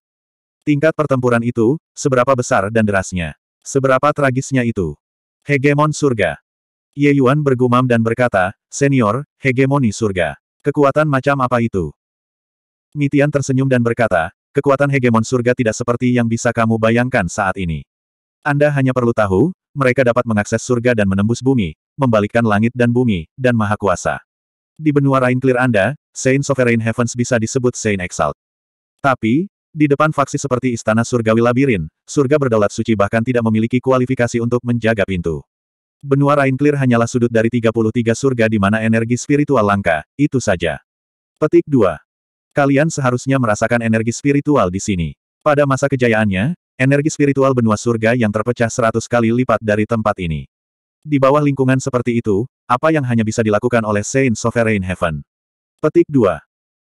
Tingkat pertempuran itu, seberapa besar dan derasnya. Seberapa tragisnya itu. Hegemon surga. Ye Yuan bergumam dan berkata, Senior, hegemoni surga. Kekuatan macam apa itu? Mitian tersenyum dan berkata, kekuatan hegemon surga tidak seperti yang bisa kamu bayangkan saat ini. Anda hanya perlu tahu, mereka dapat mengakses surga dan menembus bumi, membalikkan langit dan bumi, dan maha kuasa. Di benua Rain Clear Anda, Saint Sovereign Heavens bisa disebut Saint Exalt. Tapi, di depan faksi seperti istana surgawi labirin, surga berdaulat suci bahkan tidak memiliki kualifikasi untuk menjaga pintu. Benua Rainclear hanyalah sudut dari 33 surga di mana energi spiritual langka, itu saja. Petik 2. Kalian seharusnya merasakan energi spiritual di sini. Pada masa kejayaannya, energi spiritual benua surga yang terpecah 100 kali lipat dari tempat ini. Di bawah lingkungan seperti itu, apa yang hanya bisa dilakukan oleh Saint Sovereign Heaven? Petik 2.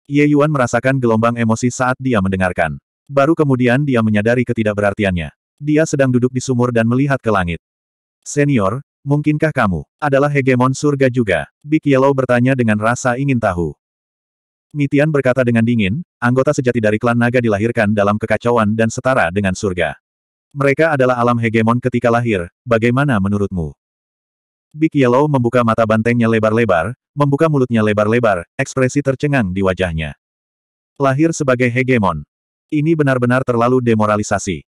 Ye Yuan merasakan gelombang emosi saat dia mendengarkan. Baru kemudian dia menyadari ketidakberartiannya. Dia sedang duduk di sumur dan melihat ke langit. Senior, mungkinkah kamu adalah hegemon surga juga? Big Yellow bertanya dengan rasa ingin tahu. Mitian berkata dengan dingin, anggota sejati dari klan naga dilahirkan dalam kekacauan dan setara dengan surga. Mereka adalah alam hegemon ketika lahir, bagaimana menurutmu? Big Yellow membuka mata bantengnya lebar-lebar, membuka mulutnya lebar-lebar, ekspresi tercengang di wajahnya. Lahir sebagai hegemon. Ini benar-benar terlalu demoralisasi.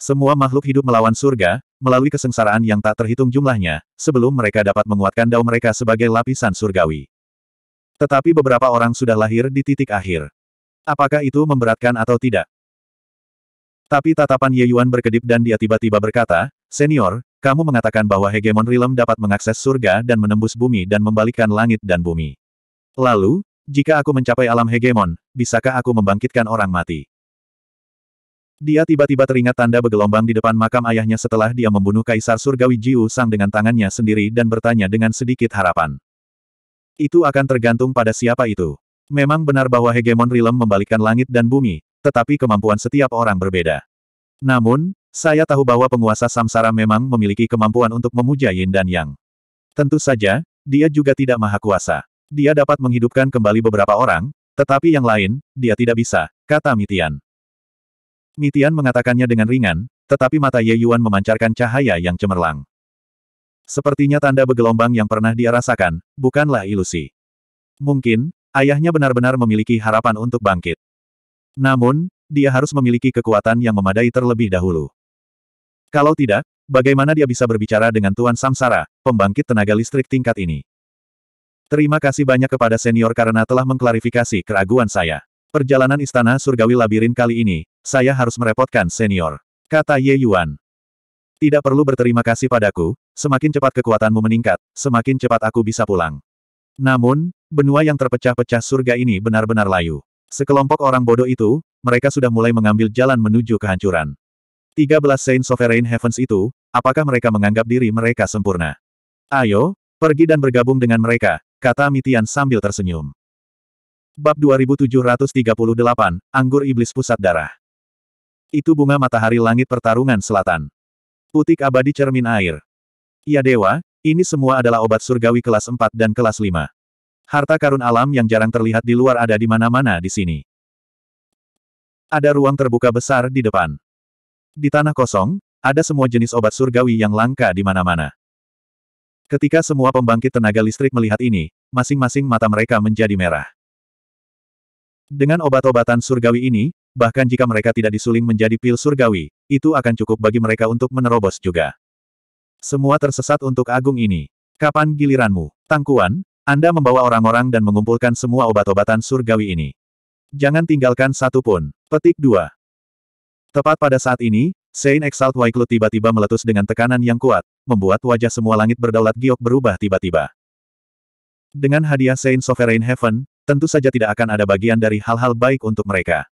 Semua makhluk hidup melawan surga, melalui kesengsaraan yang tak terhitung jumlahnya, sebelum mereka dapat menguatkan dao mereka sebagai lapisan surgawi. Tetapi beberapa orang sudah lahir di titik akhir. Apakah itu memberatkan atau tidak? Tapi tatapan Ye Yuan berkedip dan dia tiba-tiba berkata, Senior, kamu mengatakan bahwa hegemon realm dapat mengakses surga dan menembus bumi dan membalikkan langit dan bumi. Lalu, jika aku mencapai alam hegemon, bisakah aku membangkitkan orang mati? Dia tiba-tiba teringat tanda bergelombang di depan makam ayahnya setelah dia membunuh Kaisar Surgawi Jiu Sang dengan tangannya sendiri dan bertanya dengan sedikit harapan. Itu akan tergantung pada siapa itu. Memang benar bahwa hegemon realm membalikkan langit dan bumi, tetapi kemampuan setiap orang berbeda. Namun, saya tahu bahwa penguasa samsara memang memiliki kemampuan untuk memuja yin dan yang. Tentu saja, dia juga tidak maha kuasa. Dia dapat menghidupkan kembali beberapa orang, tetapi yang lain, dia tidak bisa, kata Mitian. Mitian mengatakannya dengan ringan, tetapi mata Ye Yuan memancarkan cahaya yang cemerlang. Sepertinya tanda bergelombang yang pernah dia rasakan, bukanlah ilusi. Mungkin, ayahnya benar-benar memiliki harapan untuk bangkit. Namun, dia harus memiliki kekuatan yang memadai terlebih dahulu. Kalau tidak, bagaimana dia bisa berbicara dengan Tuan Samsara, pembangkit tenaga listrik tingkat ini? Terima kasih banyak kepada senior karena telah mengklarifikasi keraguan saya. Perjalanan Istana Surgawi Labirin kali ini, saya harus merepotkan senior. Kata Ye Yuan. Tidak perlu berterima kasih padaku, semakin cepat kekuatanmu meningkat, semakin cepat aku bisa pulang. Namun, benua yang terpecah-pecah surga ini benar-benar layu. Sekelompok orang bodoh itu, mereka sudah mulai mengambil jalan menuju kehancuran. 13 Saint Sovereign Heavens itu, apakah mereka menganggap diri mereka sempurna? Ayo, pergi dan bergabung dengan mereka, kata Mitian sambil tersenyum. Bab 2738, Anggur Iblis Pusat Darah. Itu bunga matahari langit pertarungan selatan. Putik abadi cermin air. Ya dewa, ini semua adalah obat surgawi kelas 4 dan kelas 5. Harta karun alam yang jarang terlihat di luar ada di mana-mana di sini. Ada ruang terbuka besar di depan. Di tanah kosong, ada semua jenis obat surgawi yang langka di mana-mana. Ketika semua pembangkit tenaga listrik melihat ini, masing-masing mata mereka menjadi merah. Dengan obat-obatan surgawi ini, bahkan jika mereka tidak disuling menjadi pil surgawi, itu akan cukup bagi mereka untuk menerobos juga. Semua tersesat untuk agung ini. Kapan giliranmu? Tangkuan, Anda membawa orang-orang dan mengumpulkan semua obat-obatan surgawi ini. Jangan tinggalkan satu pun. Petik 2. Tepat pada saat ini, Saint Exalt Waiklut tiba-tiba meletus dengan tekanan yang kuat, membuat wajah semua langit berdaulat giok berubah tiba-tiba. Dengan hadiah Saint Sovereign Heaven, tentu saja tidak akan ada bagian dari hal-hal baik untuk mereka.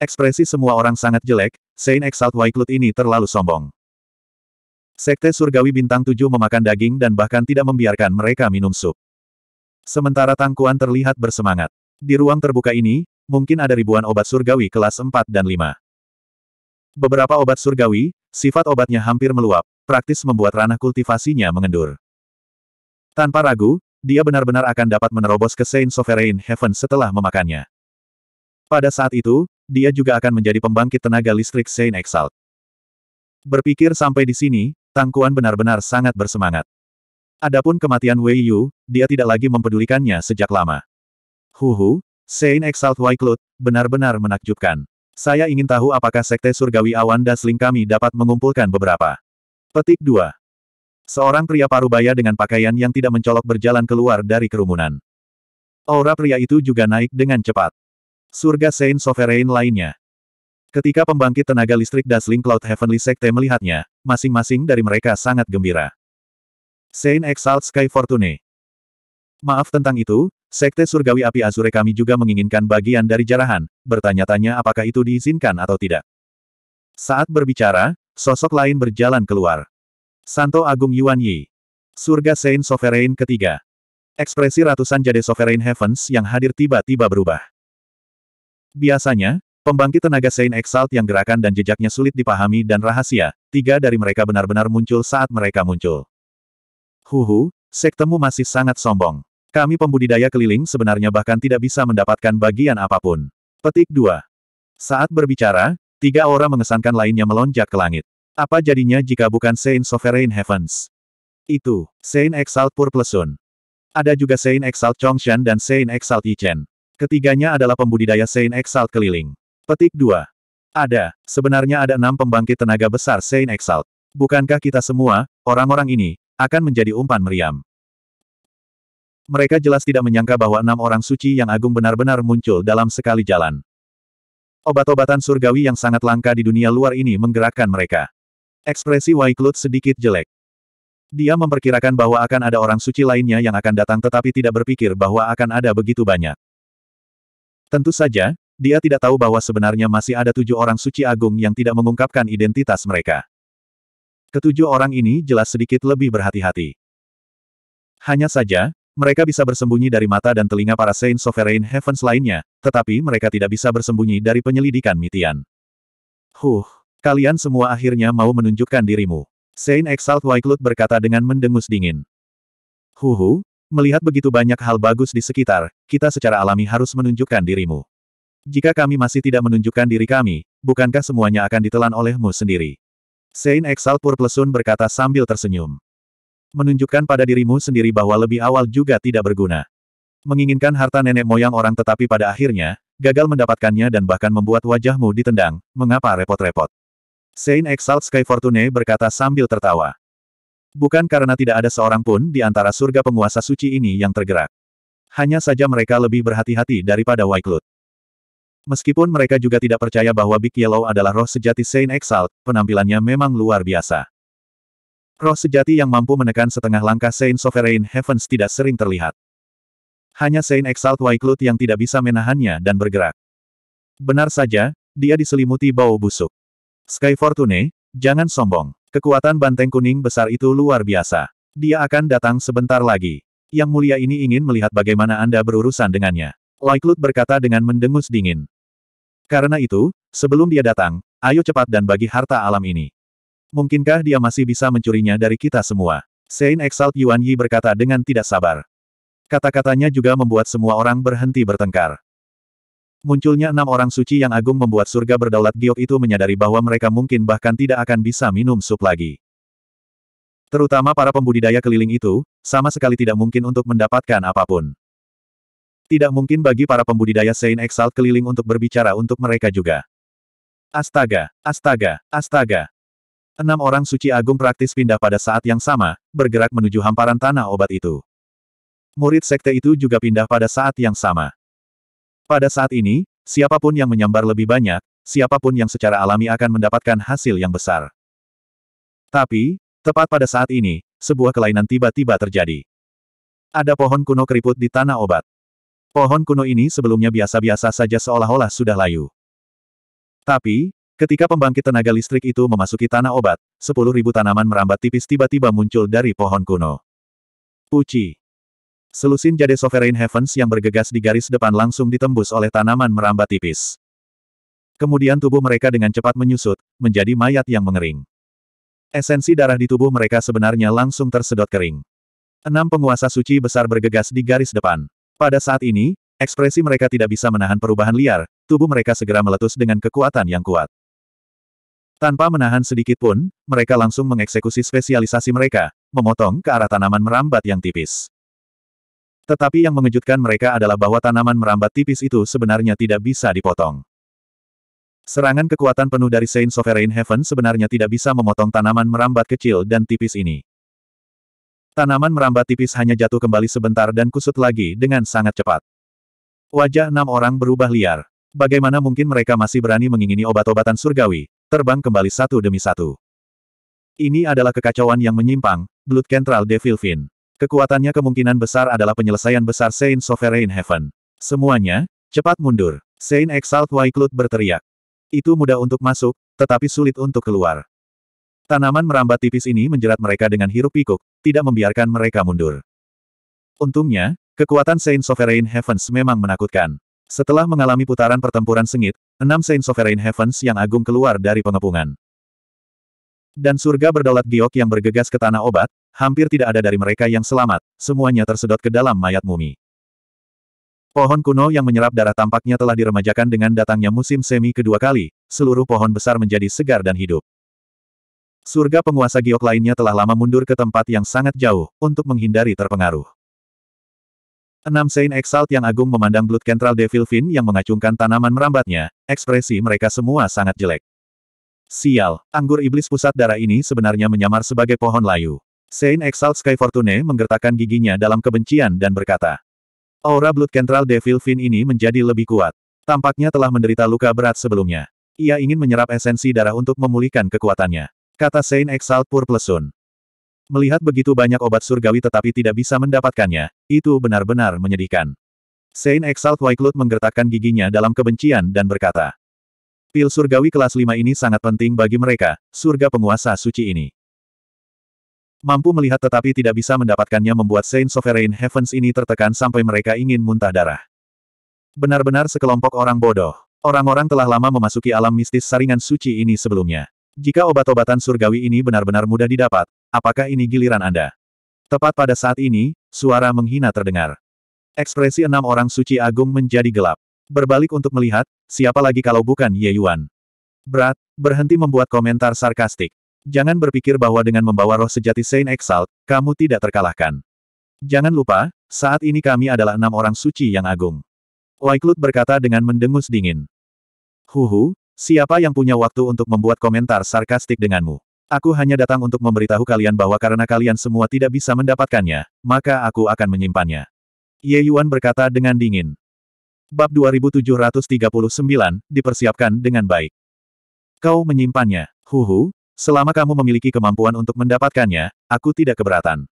Ekspresi semua orang sangat jelek, Saint Exalt Waiklut ini terlalu sombong. Sekte Surgawi Bintang 7 memakan daging dan bahkan tidak membiarkan mereka minum sup. Sementara Tangkuan terlihat bersemangat. Di ruang terbuka ini, mungkin ada ribuan obat surgawi kelas 4 dan 5. Beberapa obat surgawi, sifat obatnya hampir meluap, praktis membuat ranah kultivasinya mengendur. Tanpa ragu, dia benar-benar akan dapat menerobos ke Saint Sovereign Heaven setelah memakannya. Pada saat itu, dia juga akan menjadi pembangkit tenaga listrik Saint Exalt. Berpikir sampai di sini, Tangkuan benar-benar sangat bersemangat. Adapun kematian Wei Yu, dia tidak lagi mempedulikannya sejak lama. Huhu, Saint Exalt White Cloud benar-benar menakjubkan. Saya ingin tahu apakah Sekte Surgawi Awan Dasling kami dapat mengumpulkan beberapa. Petik 2. Seorang pria parubaya dengan pakaian yang tidak mencolok berjalan keluar dari kerumunan. Aura pria itu juga naik dengan cepat. Surga Saint Sovereign lainnya. Ketika pembangkit tenaga listrik Dasling Cloud Heavenly Sekte melihatnya, masing-masing dari mereka sangat gembira. Saint Exalt Sky Fortune. Maaf tentang itu, Sekte Surgawi Api Azure kami juga menginginkan bagian dari jarahan, bertanya-tanya apakah itu diizinkan atau tidak. Saat berbicara, sosok lain berjalan keluar. Santo Agung Yuan Yi. Surga Saint Sovereign ketiga. Ekspresi ratusan jade Sovereign Heavens yang hadir tiba-tiba berubah. Biasanya, pembangkit tenaga Saint Exalt yang gerakan dan jejaknya sulit dipahami dan rahasia, tiga dari mereka benar-benar muncul saat mereka muncul. Huhu, sektemu masih sangat sombong. Kami pembudidaya keliling sebenarnya bahkan tidak bisa mendapatkan bagian apapun. Petik 2. Saat berbicara, tiga orang mengesankan lainnya melonjak ke langit. Apa jadinya jika bukan Saint Sovereign Heavens? Itu, Saint Exalt Purplesun. Ada juga Saint Exalt Chongshan dan Saint Exalt Yichen. Ketiganya adalah pembudidaya Saint Exalt keliling. Petik 2. Ada, sebenarnya ada enam pembangkit tenaga besar Saint Exalt. Bukankah kita semua, orang-orang ini, akan menjadi umpan meriam? Mereka jelas tidak menyangka bahwa enam orang suci yang agung benar-benar muncul dalam sekali jalan. Obat-obatan surgawi yang sangat langka di dunia luar ini menggerakkan mereka. Ekspresi Waiklut sedikit jelek. Dia memperkirakan bahwa akan ada orang suci lainnya yang akan datang tetapi tidak berpikir bahwa akan ada begitu banyak. Tentu saja, dia tidak tahu bahwa sebenarnya masih ada tujuh orang suci agung yang tidak mengungkapkan identitas mereka. Ketujuh orang ini jelas sedikit lebih berhati-hati. Hanya saja, mereka bisa bersembunyi dari mata dan telinga para Saint Sovereign Heavens lainnya, tetapi mereka tidak bisa bersembunyi dari penyelidikan Mitian. Huh, kalian semua akhirnya mau menunjukkan dirimu. Saint Exalt Wyclut berkata dengan mendengus dingin. Huhu, melihat begitu banyak hal bagus di sekitar, kita secara alami harus menunjukkan dirimu. Jika kami masih tidak menunjukkan diri kami, bukankah semuanya akan ditelan olehmu sendiri? Saint Exalt Purplesun berkata sambil tersenyum. Menunjukkan pada dirimu sendiri bahwa lebih awal juga tidak berguna. Menginginkan harta nenek moyang orang tetapi pada akhirnya, gagal mendapatkannya dan bahkan membuat wajahmu ditendang, mengapa repot-repot? Saint Exalt Sky Fortune berkata sambil tertawa. Bukan karena tidak ada seorang pun di antara surga penguasa suci ini yang tergerak. Hanya saja mereka lebih berhati-hati daripada Waiklut. Meskipun mereka juga tidak percaya bahwa Big Yellow adalah roh sejati Saint Exalt, penampilannya memang luar biasa. Roh sejati yang mampu menekan setengah langkah Saint Sovereign Heavens tidak sering terlihat. Hanya Saint Exalt Waiklut yang tidak bisa menahannya dan bergerak. Benar saja, dia diselimuti bau busuk. Sky Fortune, jangan sombong. Kekuatan banteng kuning besar itu luar biasa. Dia akan datang sebentar lagi. Yang mulia ini ingin melihat bagaimana Anda berurusan dengannya. Waiklut berkata dengan mendengus dingin. Karena itu, sebelum dia datang, ayo cepat dan bagi harta alam ini. Mungkinkah dia masih bisa mencurinya dari kita semua? Saint Exalt Yuan Yi berkata dengan tidak sabar. Kata-katanya juga membuat semua orang berhenti bertengkar. Munculnya enam orang suci yang agung membuat surga berdaulat giok itu menyadari bahwa mereka mungkin bahkan tidak akan bisa minum sup lagi. Terutama para pembudidaya keliling itu, sama sekali tidak mungkin untuk mendapatkan apapun. Tidak mungkin bagi para pembudidaya Saint Exalt keliling untuk berbicara untuk mereka juga. Astaga, astaga, astaga, Enam orang suci agung praktis pindah pada saat yang sama, bergerak menuju hamparan tanah obat itu. Murid sekte itu juga pindah pada saat yang sama. Pada saat ini, siapapun yang menyambar lebih banyak, siapapun yang secara alami akan mendapatkan hasil yang besar. Tapi, tepat pada saat ini, sebuah kelainan tiba-tiba terjadi. Ada pohon kuno keriput di tanah obat. Pohon kuno ini sebelumnya biasa-biasa saja seolah-olah sudah layu. Tapi, Ketika pembangkit tenaga listrik itu memasuki tanah obat, sepuluh ribu tanaman merambat tipis tiba-tiba muncul dari pohon kuno. Puci. Selusin jade Sovereign Heavens yang bergegas di garis depan langsung ditembus oleh tanaman merambat tipis. Kemudian tubuh mereka dengan cepat menyusut, menjadi mayat yang mengering. Esensi darah di tubuh mereka sebenarnya langsung tersedot kering. Enam penguasa suci besar bergegas di garis depan. Pada saat ini, ekspresi mereka tidak bisa menahan perubahan liar, tubuh mereka segera meletus dengan kekuatan yang kuat. Tanpa menahan sedikit pun, mereka langsung mengeksekusi spesialisasi mereka, memotong ke arah tanaman merambat yang tipis. Tetapi yang mengejutkan mereka adalah bahwa tanaman merambat tipis itu sebenarnya tidak bisa dipotong. Serangan kekuatan penuh dari Saint Sovereign Heaven sebenarnya tidak bisa memotong tanaman merambat kecil dan tipis ini. Tanaman merambat tipis hanya jatuh kembali sebentar dan kusut lagi dengan sangat cepat. Wajah enam orang berubah liar. Bagaimana mungkin mereka masih berani mengingini obat-obatan surgawi, terbang kembali satu demi satu. Ini adalah kekacauan yang menyimpang, Blood Central Devil Fin. Kekuatannya kemungkinan besar adalah penyelesaian besar Saint Sovereign Heaven. Semuanya, cepat mundur. Saint Exalt Waiklut berteriak. Itu mudah untuk masuk, tetapi sulit untuk keluar. Tanaman merambat tipis ini menjerat mereka dengan hirup pikuk, tidak membiarkan mereka mundur. Untungnya, kekuatan Saint Sovereign Heavens memang menakutkan. Setelah mengalami putaran pertempuran sengit, enam Saint Sovereign Heavens yang agung keluar dari pengepungan. Dan surga berdaulat giok yang bergegas ke tanah obat, hampir tidak ada dari mereka yang selamat, semuanya tersedot ke dalam mayat mumi. Pohon kuno yang menyerap darah tampaknya telah diremajakan dengan datangnya musim semi kedua kali, seluruh pohon besar menjadi segar dan hidup. Surga penguasa giok lainnya telah lama mundur ke tempat yang sangat jauh, untuk menghindari terpengaruh. Enam Saint Exalt yang agung memandang Blood Central Devil Fin yang mengacungkan tanaman merambatnya, ekspresi mereka semua sangat jelek. Sial, anggur iblis pusat darah ini sebenarnya menyamar sebagai pohon layu. Saint Exalt Sky Fortune menggertakkan giginya dalam kebencian dan berkata. Aura Blood Central Devil Fin ini menjadi lebih kuat. Tampaknya telah menderita luka berat sebelumnya. Ia ingin menyerap esensi darah untuk memulihkan kekuatannya. Kata Saint Exalt Purplesun. Melihat begitu banyak obat surgawi tetapi tidak bisa mendapatkannya, itu benar-benar menyedihkan. Saint Exalt Waiklut menggertakkan giginya dalam kebencian dan berkata, Pil surgawi kelas 5 ini sangat penting bagi mereka, surga penguasa suci ini. Mampu melihat tetapi tidak bisa mendapatkannya membuat Saint Sovereign Heavens ini tertekan sampai mereka ingin muntah darah. Benar-benar sekelompok orang bodoh. Orang-orang telah lama memasuki alam mistis saringan suci ini sebelumnya. Jika obat-obatan surgawi ini benar-benar mudah didapat, Apakah ini giliran Anda? Tepat pada saat ini, suara menghina terdengar. Ekspresi enam orang suci agung menjadi gelap. Berbalik untuk melihat, siapa lagi kalau bukan Ye Yuan. Berat, berhenti membuat komentar sarkastik. Jangan berpikir bahwa dengan membawa roh sejati Saint Exalt, kamu tidak terkalahkan. Jangan lupa, saat ini kami adalah enam orang suci yang agung. Waiklut berkata dengan mendengus dingin. Huhu, siapa yang punya waktu untuk membuat komentar sarkastik denganmu? Aku hanya datang untuk memberitahu kalian bahwa karena kalian semua tidak bisa mendapatkannya, maka aku akan menyimpannya. Ye Yuan berkata dengan dingin. Bab 2739, dipersiapkan dengan baik. Kau menyimpannya, huhu, selama kamu memiliki kemampuan untuk mendapatkannya, aku tidak keberatan.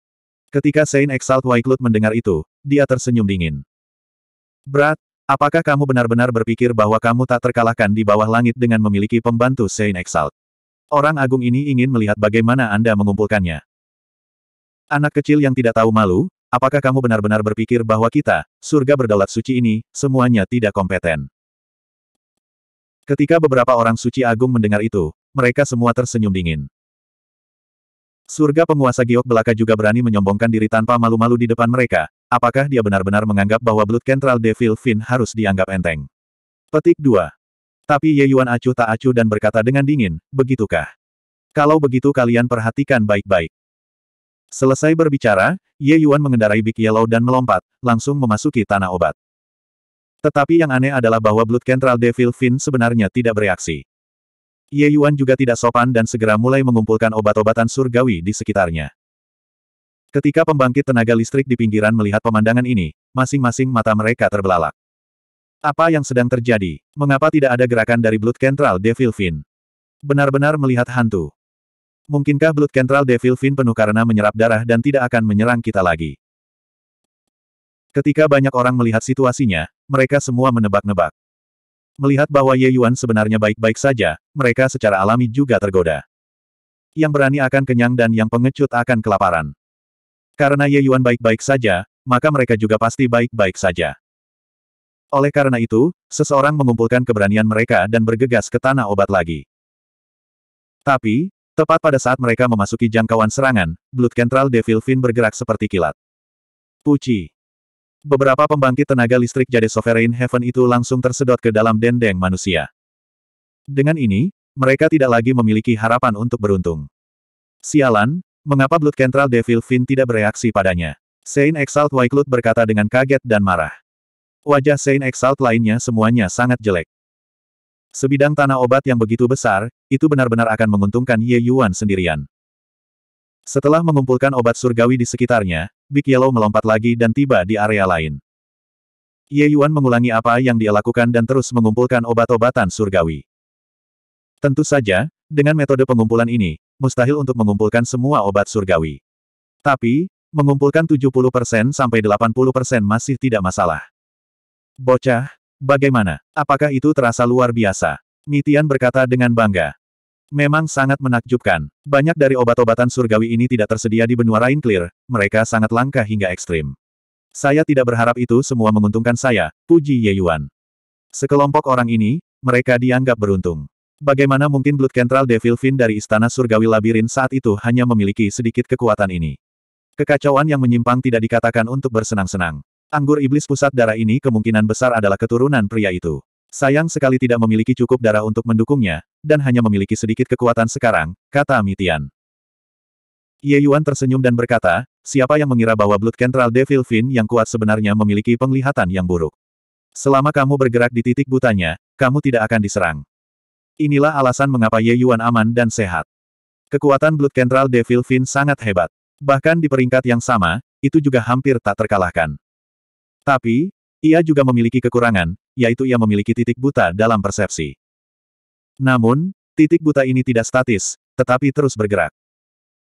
Ketika Saint Exalt Waiklut mendengar itu, dia tersenyum dingin. Berat, apakah kamu benar-benar berpikir bahwa kamu tak terkalahkan di bawah langit dengan memiliki pembantu Saint Exalt? Orang agung ini ingin melihat bagaimana Anda mengumpulkannya. Anak kecil yang tidak tahu malu, apakah kamu benar-benar berpikir bahwa kita, surga berdaulat suci ini, semuanya tidak kompeten? Ketika beberapa orang suci agung mendengar itu, mereka semua tersenyum dingin. Surga penguasa giok belaka juga berani menyombongkan diri tanpa malu-malu di depan mereka. Apakah dia benar-benar menganggap bahwa Blood Central Devil Fin harus dianggap enteng? Petik 2. Tapi Ye Yuan acuh tak acuh dan berkata dengan dingin, begitukah? Kalau begitu kalian perhatikan baik-baik. Selesai berbicara, Ye Yuan mengendarai Big Yellow dan melompat, langsung memasuki tanah obat. Tetapi yang aneh adalah bahwa Blood Central Devil Fin sebenarnya tidak bereaksi. Ye Yuan juga tidak sopan dan segera mulai mengumpulkan obat-obatan surgawi di sekitarnya. Ketika pembangkit tenaga listrik di pinggiran melihat pemandangan ini, masing-masing mata mereka terbelalak. Apa yang sedang terjadi? Mengapa tidak ada gerakan dari Blood Central Devil Fin? Benar-benar melihat hantu. Mungkinkah Blood Central Devil Fin penuh karena menyerap darah dan tidak akan menyerang kita lagi? Ketika banyak orang melihat situasinya, mereka semua menebak-nebak. Melihat bahwa Ye Yuan sebenarnya baik-baik saja, mereka secara alami juga tergoda. Yang berani akan kenyang dan yang pengecut akan kelaparan. Karena Ye Yuan baik-baik saja, maka mereka juga pasti baik-baik saja. Oleh karena itu, seseorang mengumpulkan keberanian mereka dan bergegas ke tanah obat lagi. Tapi, tepat pada saat mereka memasuki jangkauan serangan, Blood Central Devil Fin bergerak seperti kilat. Puci. Beberapa pembangkit tenaga listrik Jade Sovereign Heaven itu langsung tersedot ke dalam dendeng manusia. Dengan ini, mereka tidak lagi memiliki harapan untuk beruntung. Sialan, mengapa Blood Central Devil Fin tidak bereaksi padanya? Saint Exalt Wyclut berkata dengan kaget dan marah. Wajah Saint Exalt lainnya semuanya sangat jelek. Sebidang tanah obat yang begitu besar, itu benar-benar akan menguntungkan Ye Yuan sendirian. Setelah mengumpulkan obat surgawi di sekitarnya, Big Yellow melompat lagi dan tiba di area lain. Ye Yuan mengulangi apa yang dia lakukan dan terus mengumpulkan obat-obatan surgawi. Tentu saja, dengan metode pengumpulan ini, mustahil untuk mengumpulkan semua obat surgawi. Tapi, mengumpulkan 70% sampai 80% masih tidak masalah. Bocah, bagaimana? Apakah itu terasa luar biasa? Mitian berkata dengan bangga. Memang sangat menakjubkan. Banyak dari obat-obatan surgawi ini tidak tersedia di benua Clear. mereka sangat langka hingga ekstrim. Saya tidak berharap itu semua menguntungkan saya, puji Ye Yuan. Sekelompok orang ini, mereka dianggap beruntung. Bagaimana mungkin Blood Central Devil Fin dari Istana Surgawi Labirin saat itu hanya memiliki sedikit kekuatan ini? Kekacauan yang menyimpang tidak dikatakan untuk bersenang-senang. Anggur iblis pusat darah ini kemungkinan besar adalah keturunan pria itu. Sayang sekali tidak memiliki cukup darah untuk mendukungnya, dan hanya memiliki sedikit kekuatan sekarang, kata Mitian. Ye Yuan tersenyum dan berkata, siapa yang mengira bahwa Blood Central Devil Fin yang kuat sebenarnya memiliki penglihatan yang buruk. Selama kamu bergerak di titik butanya, kamu tidak akan diserang. Inilah alasan mengapa Ye Yuan aman dan sehat. Kekuatan Blood Central Devil Fin sangat hebat. Bahkan di peringkat yang sama, itu juga hampir tak terkalahkan. Tapi, ia juga memiliki kekurangan, yaitu ia memiliki titik buta dalam persepsi. Namun, titik buta ini tidak statis, tetapi terus bergerak.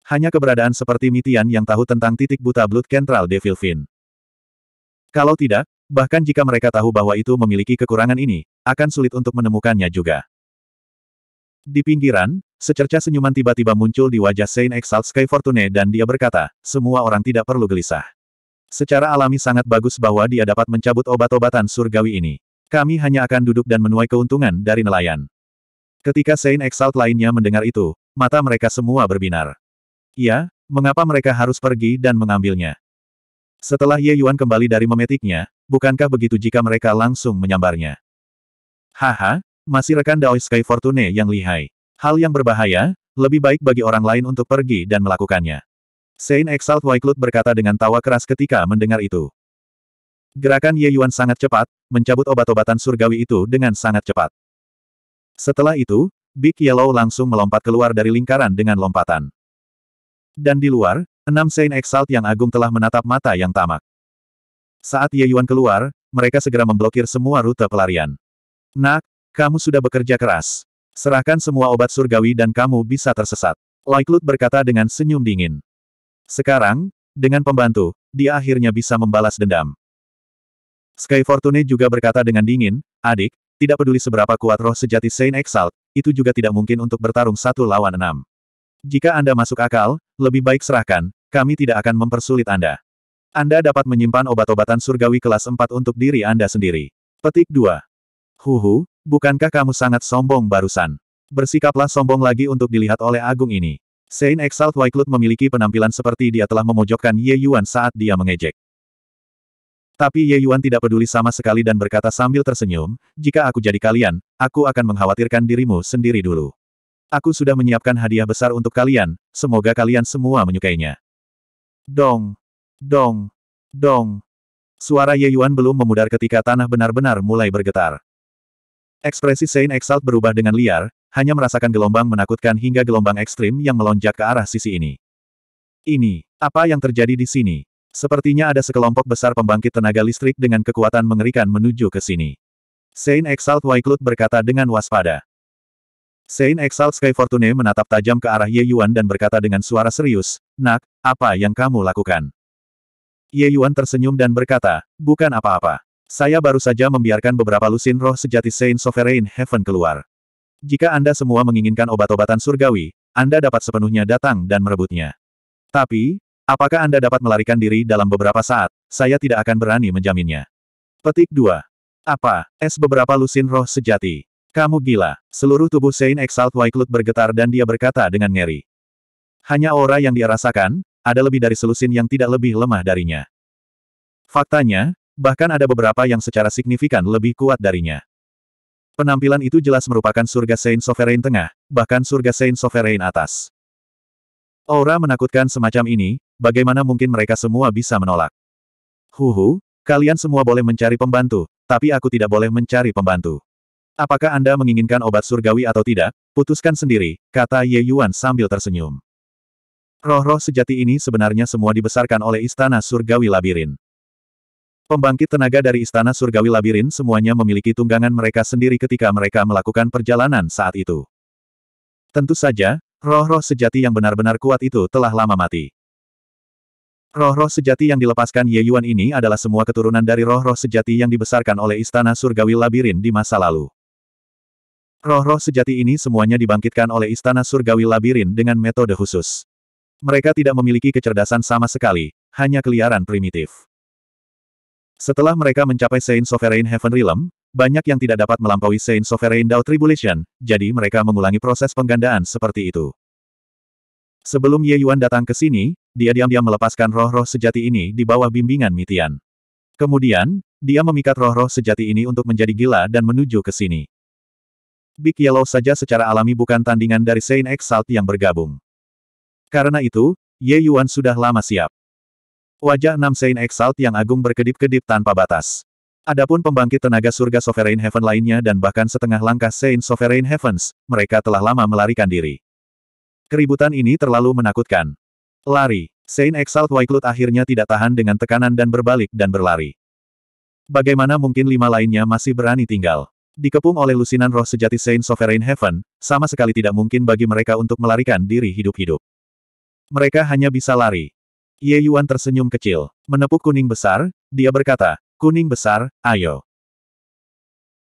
Hanya keberadaan seperti Mitian yang tahu tentang titik buta Blood Central Devil Fin. Kalau tidak, bahkan jika mereka tahu bahwa itu memiliki kekurangan ini, akan sulit untuk menemukannya juga. Di pinggiran, secerca senyuman tiba-tiba muncul di wajah Saint Exalt Sky Fortune dan dia berkata, semua orang tidak perlu gelisah. Secara alami sangat bagus bahwa dia dapat mencabut obat-obatan surgawi ini. Kami hanya akan duduk dan menuai keuntungan dari nelayan. Ketika Saint Exalt lainnya mendengar itu, mata mereka semua berbinar. Ya, mengapa mereka harus pergi dan mengambilnya? Setelah Ye Yuan kembali dari memetiknya, bukankah begitu jika mereka langsung menyambarnya? Haha, masih rekan Dao Sky Fortune yang lihai. Hal yang berbahaya, lebih baik bagi orang lain untuk pergi dan melakukannya. Sein Exalt Waiklut berkata dengan tawa keras ketika mendengar itu. Gerakan Ye Yuan sangat cepat, mencabut obat-obatan surgawi itu dengan sangat cepat. Setelah itu, Big Yellow langsung melompat keluar dari lingkaran dengan lompatan. Dan di luar, enam Sein Exalt yang agung telah menatap mata yang tamak. Saat Ye Yuan keluar, mereka segera memblokir semua rute pelarian. Nak, kamu sudah bekerja keras. Serahkan semua obat surgawi dan kamu bisa tersesat. Loiklut berkata dengan senyum dingin. Sekarang, dengan pembantu, dia akhirnya bisa membalas dendam. Sky Fortune juga berkata dengan dingin, adik, tidak peduli seberapa kuat roh sejati Saint Exalt, itu juga tidak mungkin untuk bertarung satu lawan enam. Jika Anda masuk akal, lebih baik serahkan, kami tidak akan mempersulit Anda. Anda dapat menyimpan obat-obatan surgawi kelas 4 untuk diri Anda sendiri. Petik 2. Huhu, bukankah kamu sangat sombong barusan? Bersikaplah sombong lagi untuk dilihat oleh Agung ini. Saint Exalt Waiklut memiliki penampilan seperti dia telah memojokkan Ye Yuan saat dia mengejek. Tapi Ye Yuan tidak peduli sama sekali dan berkata sambil tersenyum, jika aku jadi kalian, aku akan mengkhawatirkan dirimu sendiri dulu. Aku sudah menyiapkan hadiah besar untuk kalian, semoga kalian semua menyukainya. Dong! Dong! Dong! Suara Ye Yuan belum memudar ketika tanah benar-benar mulai bergetar. Ekspresi Saint Exalt berubah dengan liar, hanya merasakan gelombang menakutkan hingga gelombang ekstrim yang melonjak ke arah sisi ini. Ini, apa yang terjadi di sini? Sepertinya ada sekelompok besar pembangkit tenaga listrik dengan kekuatan mengerikan menuju ke sini. Saint Exalt Waiklut berkata dengan waspada. Saint Exalt Sky Fortune menatap tajam ke arah Ye Yuan dan berkata dengan suara serius, Nak, apa yang kamu lakukan? Ye Yuan tersenyum dan berkata, bukan apa-apa. Saya baru saja membiarkan beberapa lusin roh sejati Saint Sovereign Heaven keluar. Jika Anda semua menginginkan obat-obatan surgawi, Anda dapat sepenuhnya datang dan merebutnya. Tapi, apakah Anda dapat melarikan diri dalam beberapa saat? Saya tidak akan berani menjaminnya. Petik 2. Apa? Es beberapa lusin roh sejati. Kamu gila. Seluruh tubuh Sein Exalt Waiklut bergetar dan dia berkata dengan ngeri. Hanya aura yang dia rasakan, ada lebih dari selusin yang tidak lebih lemah darinya. Faktanya, bahkan ada beberapa yang secara signifikan lebih kuat darinya. Penampilan itu jelas merupakan surga Saint Sovereign tengah, bahkan surga Saint Sovereign atas. Aura menakutkan semacam ini, bagaimana mungkin mereka semua bisa menolak? Huhu, kalian semua boleh mencari pembantu, tapi aku tidak boleh mencari pembantu. Apakah Anda menginginkan obat surgawi atau tidak? Putuskan sendiri, kata Ye Yuan sambil tersenyum. Roh-roh sejati ini sebenarnya semua dibesarkan oleh istana surgawi labirin. Pembangkit tenaga dari Istana Surgawi Labirin semuanya memiliki tunggangan mereka sendiri ketika mereka melakukan perjalanan saat itu. Tentu saja, roh-roh sejati yang benar-benar kuat itu telah lama mati. Roh-roh sejati yang dilepaskan Ye Yuan ini adalah semua keturunan dari roh-roh sejati yang dibesarkan oleh Istana Surgawi Labirin di masa lalu. Roh-roh sejati ini semuanya dibangkitkan oleh Istana Surgawi Labirin dengan metode khusus. Mereka tidak memiliki kecerdasan sama sekali, hanya keliaran primitif. Setelah mereka mencapai Saint Sovereign Heaven Realm, banyak yang tidak dapat melampaui Saint Sovereign Dao Tribulation, jadi mereka mengulangi proses penggandaan seperti itu. Sebelum Ye Yuan datang ke sini, dia diam-diam melepaskan roh-roh sejati ini di bawah bimbingan Mitian. Kemudian, dia memikat roh-roh sejati ini untuk menjadi gila dan menuju ke sini. Big Yellow saja secara alami bukan tandingan dari Saint Exalt yang bergabung. Karena itu, Ye Yuan sudah lama siap. Wajah enam Saint Exalt yang agung berkedip-kedip tanpa batas. Adapun pembangkit tenaga surga Sovereign Heaven lainnya dan bahkan setengah langkah Saint Sovereign Heavens, mereka telah lama melarikan diri. Keributan ini terlalu menakutkan. Lari, Saint Exalt Waiklut akhirnya tidak tahan dengan tekanan dan berbalik dan berlari. Bagaimana mungkin lima lainnya masih berani tinggal? Dikepung oleh lusinan roh sejati Saint Sovereign Heaven, sama sekali tidak mungkin bagi mereka untuk melarikan diri hidup-hidup. Mereka hanya bisa lari. Ye Yuan tersenyum kecil, menepuk kuning besar, dia berkata, kuning besar, ayo.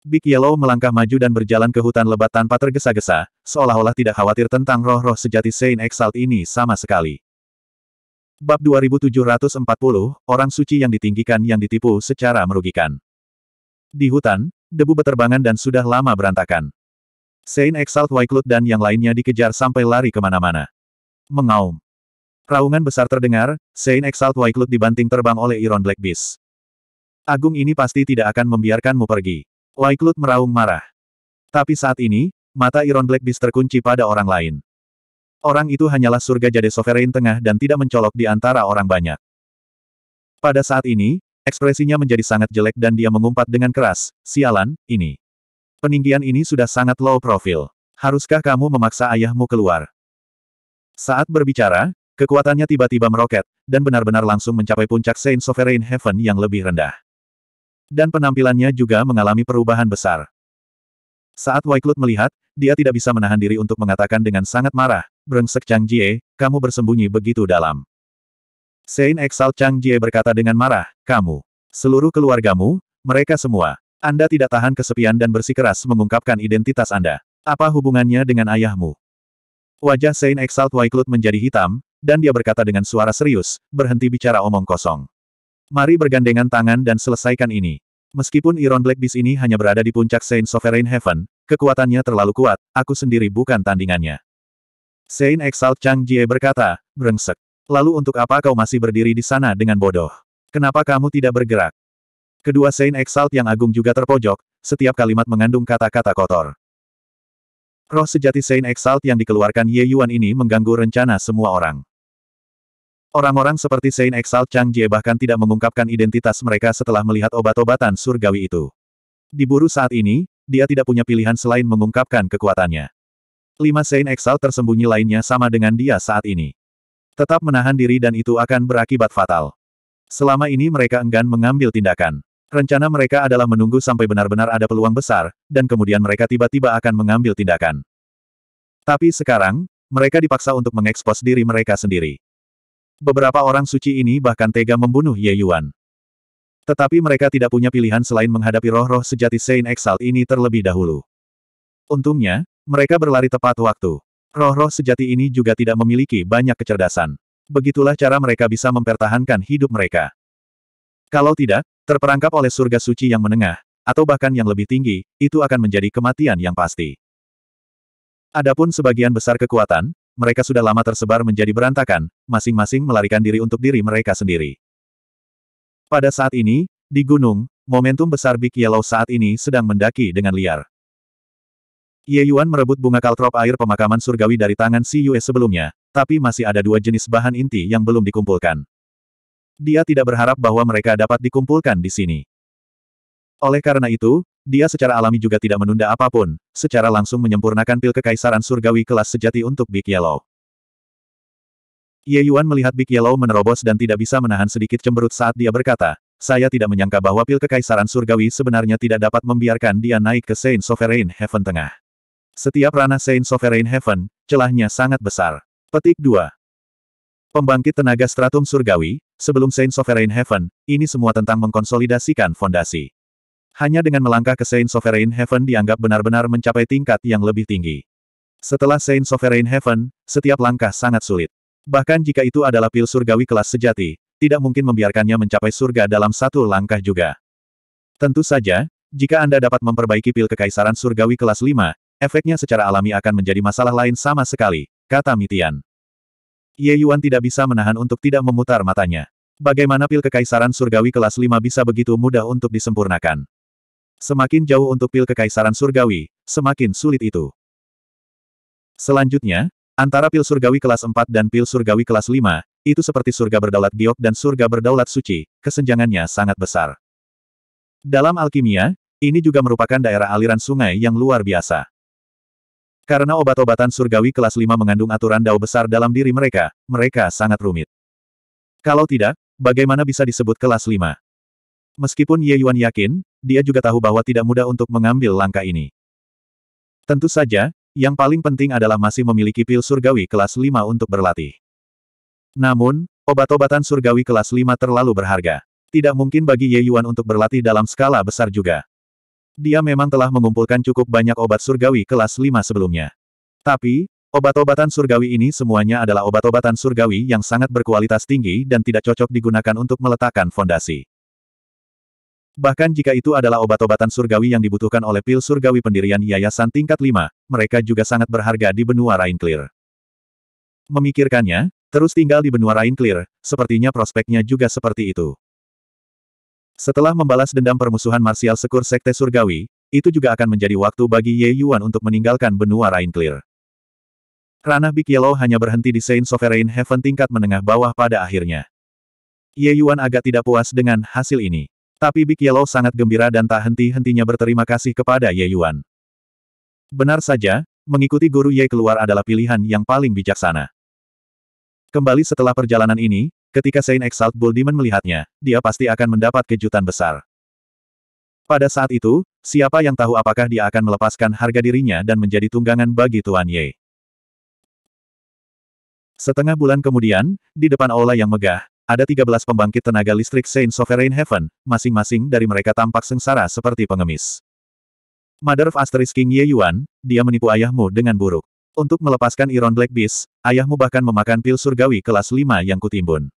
Big Yellow melangkah maju dan berjalan ke hutan lebat tanpa tergesa-gesa, seolah-olah tidak khawatir tentang roh-roh sejati Saint Exalt ini sama sekali. Bab 2740, Orang Suci yang ditinggikan yang ditipu secara merugikan. Di hutan, debu beterbangan dan sudah lama berantakan. Saint Exalt Waiklut dan yang lainnya dikejar sampai lari kemana-mana. Mengaum. Raungan besar terdengar, Saint Exalt Cloud dibanting terbang oleh Iron Black Beast. Agung ini pasti tidak akan membiarkanmu pergi. Cloud meraung marah. Tapi saat ini, mata Iron Black Beast terkunci pada orang lain. Orang itu hanyalah surga Jade Sovereign tengah dan tidak mencolok di antara orang banyak. Pada saat ini, ekspresinya menjadi sangat jelek dan dia mengumpat dengan keras, sialan, ini. Peninggian ini sudah sangat low profile. Haruskah kamu memaksa ayahmu keluar? Saat berbicara, Kekuatannya tiba-tiba meroket, dan benar-benar langsung mencapai puncak Saint Sovereign Heaven yang lebih rendah. Dan penampilannya juga mengalami perubahan besar. Saat Waiklut melihat, dia tidak bisa menahan diri untuk mengatakan dengan sangat marah, Brengsek Chang Jie, kamu bersembunyi begitu dalam. Saint Exal Chang Jie berkata dengan marah, kamu, seluruh keluargamu, mereka semua, Anda tidak tahan kesepian dan bersikeras mengungkapkan identitas Anda. Apa hubungannya dengan ayahmu? Wajah Saint Exalt Waiklut menjadi hitam, dan dia berkata dengan suara serius, berhenti bicara omong kosong. Mari bergandengan tangan dan selesaikan ini. Meskipun Iron Black Beast ini hanya berada di puncak Saint Sovereign Heaven, kekuatannya terlalu kuat, aku sendiri bukan tandingannya. Saint Exalt Chang Jie berkata, brengsek. Lalu untuk apa kau masih berdiri di sana dengan bodoh? Kenapa kamu tidak bergerak? Kedua Saint Exalt yang agung juga terpojok, setiap kalimat mengandung kata-kata kotor. Roh sejati Saint Exalt yang dikeluarkan Ye Yuan ini mengganggu rencana semua orang. Orang-orang seperti Sein Exalt Chang Jie bahkan tidak mengungkapkan identitas mereka setelah melihat obat-obatan surgawi itu. Diburu saat ini, dia tidak punya pilihan selain mengungkapkan kekuatannya. Lima Sein Exalt tersembunyi lainnya sama dengan dia saat ini. Tetap menahan diri dan itu akan berakibat fatal. Selama ini mereka enggan mengambil tindakan. Rencana mereka adalah menunggu sampai benar-benar ada peluang besar, dan kemudian mereka tiba-tiba akan mengambil tindakan. Tapi sekarang, mereka dipaksa untuk mengekspos diri mereka sendiri. Beberapa orang suci ini bahkan tega membunuh Ye Yuan. Tetapi mereka tidak punya pilihan selain menghadapi roh-roh sejati Saint Exal ini terlebih dahulu. Untungnya, mereka berlari tepat waktu. Roh-roh sejati ini juga tidak memiliki banyak kecerdasan. Begitulah cara mereka bisa mempertahankan hidup mereka. Kalau tidak, terperangkap oleh surga suci yang menengah, atau bahkan yang lebih tinggi, itu akan menjadi kematian yang pasti. Adapun sebagian besar kekuatan, mereka sudah lama tersebar menjadi berantakan, masing-masing melarikan diri untuk diri mereka sendiri. Pada saat ini, di gunung, momentum besar Big Yellow saat ini sedang mendaki dengan liar. Ye Yuan merebut bunga kaltrop air pemakaman surgawi dari tangan Si Yue sebelumnya, tapi masih ada dua jenis bahan inti yang belum dikumpulkan. Dia tidak berharap bahwa mereka dapat dikumpulkan di sini. Oleh karena itu, dia secara alami juga tidak menunda apapun, secara langsung menyempurnakan pil kekaisaran surgawi kelas sejati untuk Big Yellow. Ye Yuan melihat Big Yellow menerobos dan tidak bisa menahan sedikit cemberut saat dia berkata, saya tidak menyangka bahwa pil kekaisaran surgawi sebenarnya tidak dapat membiarkan dia naik ke Saint Sovereign Heaven Tengah. Setiap ranah Saint Sovereign Heaven, celahnya sangat besar. Petik 2. Pembangkit tenaga stratum surgawi, sebelum Saint Sovereign Heaven, ini semua tentang mengkonsolidasikan fondasi. Hanya dengan melangkah ke Saint Sovereign Heaven dianggap benar-benar mencapai tingkat yang lebih tinggi. Setelah Saint Sovereign Heaven, setiap langkah sangat sulit. Bahkan jika itu adalah pil surgawi kelas sejati, tidak mungkin membiarkannya mencapai surga dalam satu langkah juga. Tentu saja, jika Anda dapat memperbaiki pil kekaisaran surgawi kelas 5, efeknya secara alami akan menjadi masalah lain sama sekali, kata Mitian. Ye Yuan tidak bisa menahan untuk tidak memutar matanya. Bagaimana pil kekaisaran surgawi kelas 5 bisa begitu mudah untuk disempurnakan? Semakin jauh untuk pil kekaisaran surgawi, semakin sulit itu. Selanjutnya, antara pil surgawi kelas 4 dan pil surgawi kelas 5, itu seperti surga berdaulat giok dan surga berdaulat suci, kesenjangannya sangat besar. Dalam alkimia, ini juga merupakan daerah aliran sungai yang luar biasa. Karena obat-obatan surgawi kelas 5 mengandung aturan dao besar dalam diri mereka, mereka sangat rumit. Kalau tidak, bagaimana bisa disebut kelas 5? Meskipun Ye Yuan yakin, dia juga tahu bahwa tidak mudah untuk mengambil langkah ini. Tentu saja, yang paling penting adalah masih memiliki pil surgawi kelas 5 untuk berlatih. Namun, obat-obatan surgawi kelas 5 terlalu berharga. Tidak mungkin bagi Ye Yuan untuk berlatih dalam skala besar juga. Dia memang telah mengumpulkan cukup banyak obat surgawi kelas 5 sebelumnya. Tapi, obat-obatan surgawi ini semuanya adalah obat-obatan surgawi yang sangat berkualitas tinggi dan tidak cocok digunakan untuk meletakkan fondasi. Bahkan jika itu adalah obat-obatan surgawi yang dibutuhkan oleh pil surgawi pendirian yayasan tingkat 5, mereka juga sangat berharga di benua Rainclear. Memikirkannya, terus tinggal di benua Rainclear, sepertinya prospeknya juga seperti itu. Setelah membalas dendam permusuhan marsial sekur sekte surgawi, itu juga akan menjadi waktu bagi Ye Yuan untuk meninggalkan benua Rainclear. Ranah Big Yellow hanya berhenti di Saint Sovereign Heaven tingkat menengah bawah pada akhirnya. Ye Yuan agak tidak puas dengan hasil ini. Tapi Big Yellow sangat gembira dan tak henti-hentinya berterima kasih kepada Ye Yuan. Benar saja, mengikuti guru Ye keluar adalah pilihan yang paling bijaksana. Kembali setelah perjalanan ini, ketika Saint Exalt Bull Demon melihatnya, dia pasti akan mendapat kejutan besar. Pada saat itu, siapa yang tahu apakah dia akan melepaskan harga dirinya dan menjadi tunggangan bagi Tuan Ye. Setengah bulan kemudian, di depan aula yang megah, ada 13 pembangkit tenaga listrik Saint Sovereign Heaven, masing-masing dari mereka tampak sengsara seperti pengemis. Mother of Asterisk King Ye Yuan, dia menipu ayahmu dengan buruk. Untuk melepaskan Iron Black Beast, ayahmu bahkan memakan pil surgawi kelas 5 yang kutimbun.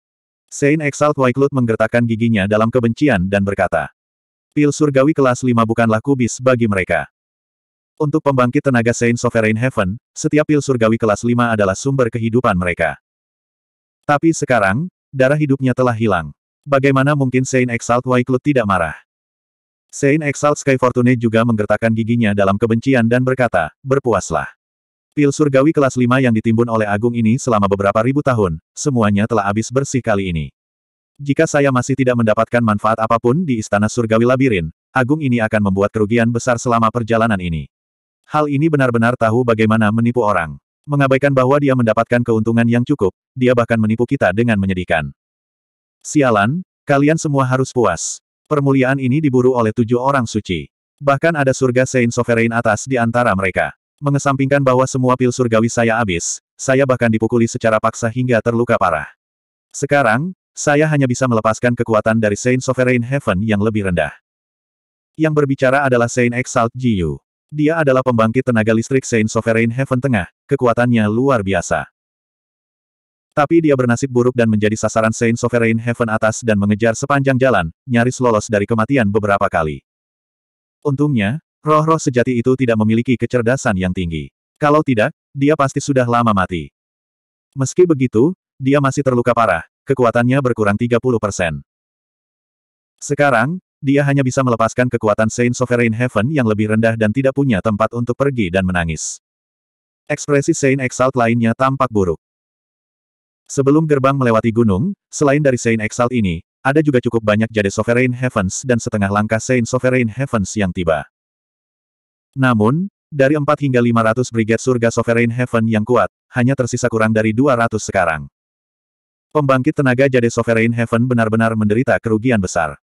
Saint Exalt Cloud menggertakkan giginya dalam kebencian dan berkata, Pil surgawi kelas 5 bukanlah kubis bagi mereka. Untuk pembangkit tenaga Saint Sovereign Heaven, setiap pil surgawi kelas 5 adalah sumber kehidupan mereka. Tapi sekarang, darah hidupnya telah hilang. Bagaimana mungkin Saint Exalt Waiklut tidak marah? Saint Exalt Sky Fortune juga menggertakkan giginya dalam kebencian dan berkata, berpuaslah. Pil surgawi kelas 5 yang ditimbun oleh Agung ini selama beberapa ribu tahun, semuanya telah habis bersih kali ini. Jika saya masih tidak mendapatkan manfaat apapun di Istana Surgawi Labirin, Agung ini akan membuat kerugian besar selama perjalanan ini. Hal ini benar-benar tahu bagaimana menipu orang. Mengabaikan bahwa dia mendapatkan keuntungan yang cukup, dia bahkan menipu kita dengan menyedihkan. Sialan, kalian semua harus puas. Permuliaan ini diburu oleh tujuh orang suci. Bahkan ada surga Saint Sovereign atas di antara mereka. Mengesampingkan bahwa semua pil surgawi saya habis, saya bahkan dipukuli secara paksa hingga terluka parah. Sekarang, saya hanya bisa melepaskan kekuatan dari Saint Sovereign Heaven yang lebih rendah. Yang berbicara adalah Saint Exalt Jiyu. Dia adalah pembangkit tenaga listrik Saint Sovereign Heaven Tengah, kekuatannya luar biasa. Tapi dia bernasib buruk dan menjadi sasaran Saint Sovereign Heaven atas dan mengejar sepanjang jalan, nyaris lolos dari kematian beberapa kali. Untungnya, roh-roh sejati itu tidak memiliki kecerdasan yang tinggi. Kalau tidak, dia pasti sudah lama mati. Meski begitu, dia masih terluka parah, kekuatannya berkurang 30 Sekarang, dia hanya bisa melepaskan kekuatan Saint Sovereign Heaven yang lebih rendah dan tidak punya tempat untuk pergi dan menangis. Ekspresi Saint Exalt lainnya tampak buruk. Sebelum gerbang melewati gunung, selain dari Saint Exalt ini, ada juga cukup banyak jade Sovereign Heavens dan setengah langkah Saint Sovereign Heavens yang tiba. Namun, dari 4 hingga 500 brigade surga Sovereign Heaven yang kuat, hanya tersisa kurang dari 200 sekarang. Pembangkit tenaga jade Sovereign Heaven benar-benar menderita kerugian besar.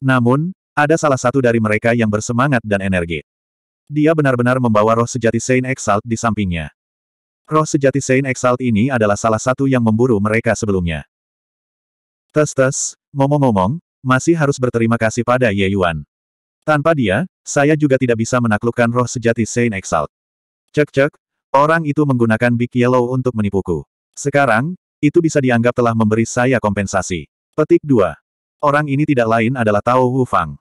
Namun, ada salah satu dari mereka yang bersemangat dan energi. Dia benar-benar membawa roh sejati Saint Exalt di sampingnya. Roh sejati Saint Exalt ini adalah salah satu yang memburu mereka sebelumnya. Tes-tes, ngomong-ngomong, masih harus berterima kasih pada Ye Yuan. Tanpa dia, saya juga tidak bisa menaklukkan roh sejati Saint Exalt. Cek-cek, orang itu menggunakan Big Yellow untuk menipuku. Sekarang, itu bisa dianggap telah memberi saya kompensasi. Petik 2. Orang ini tidak lain adalah Tao Wu Fang.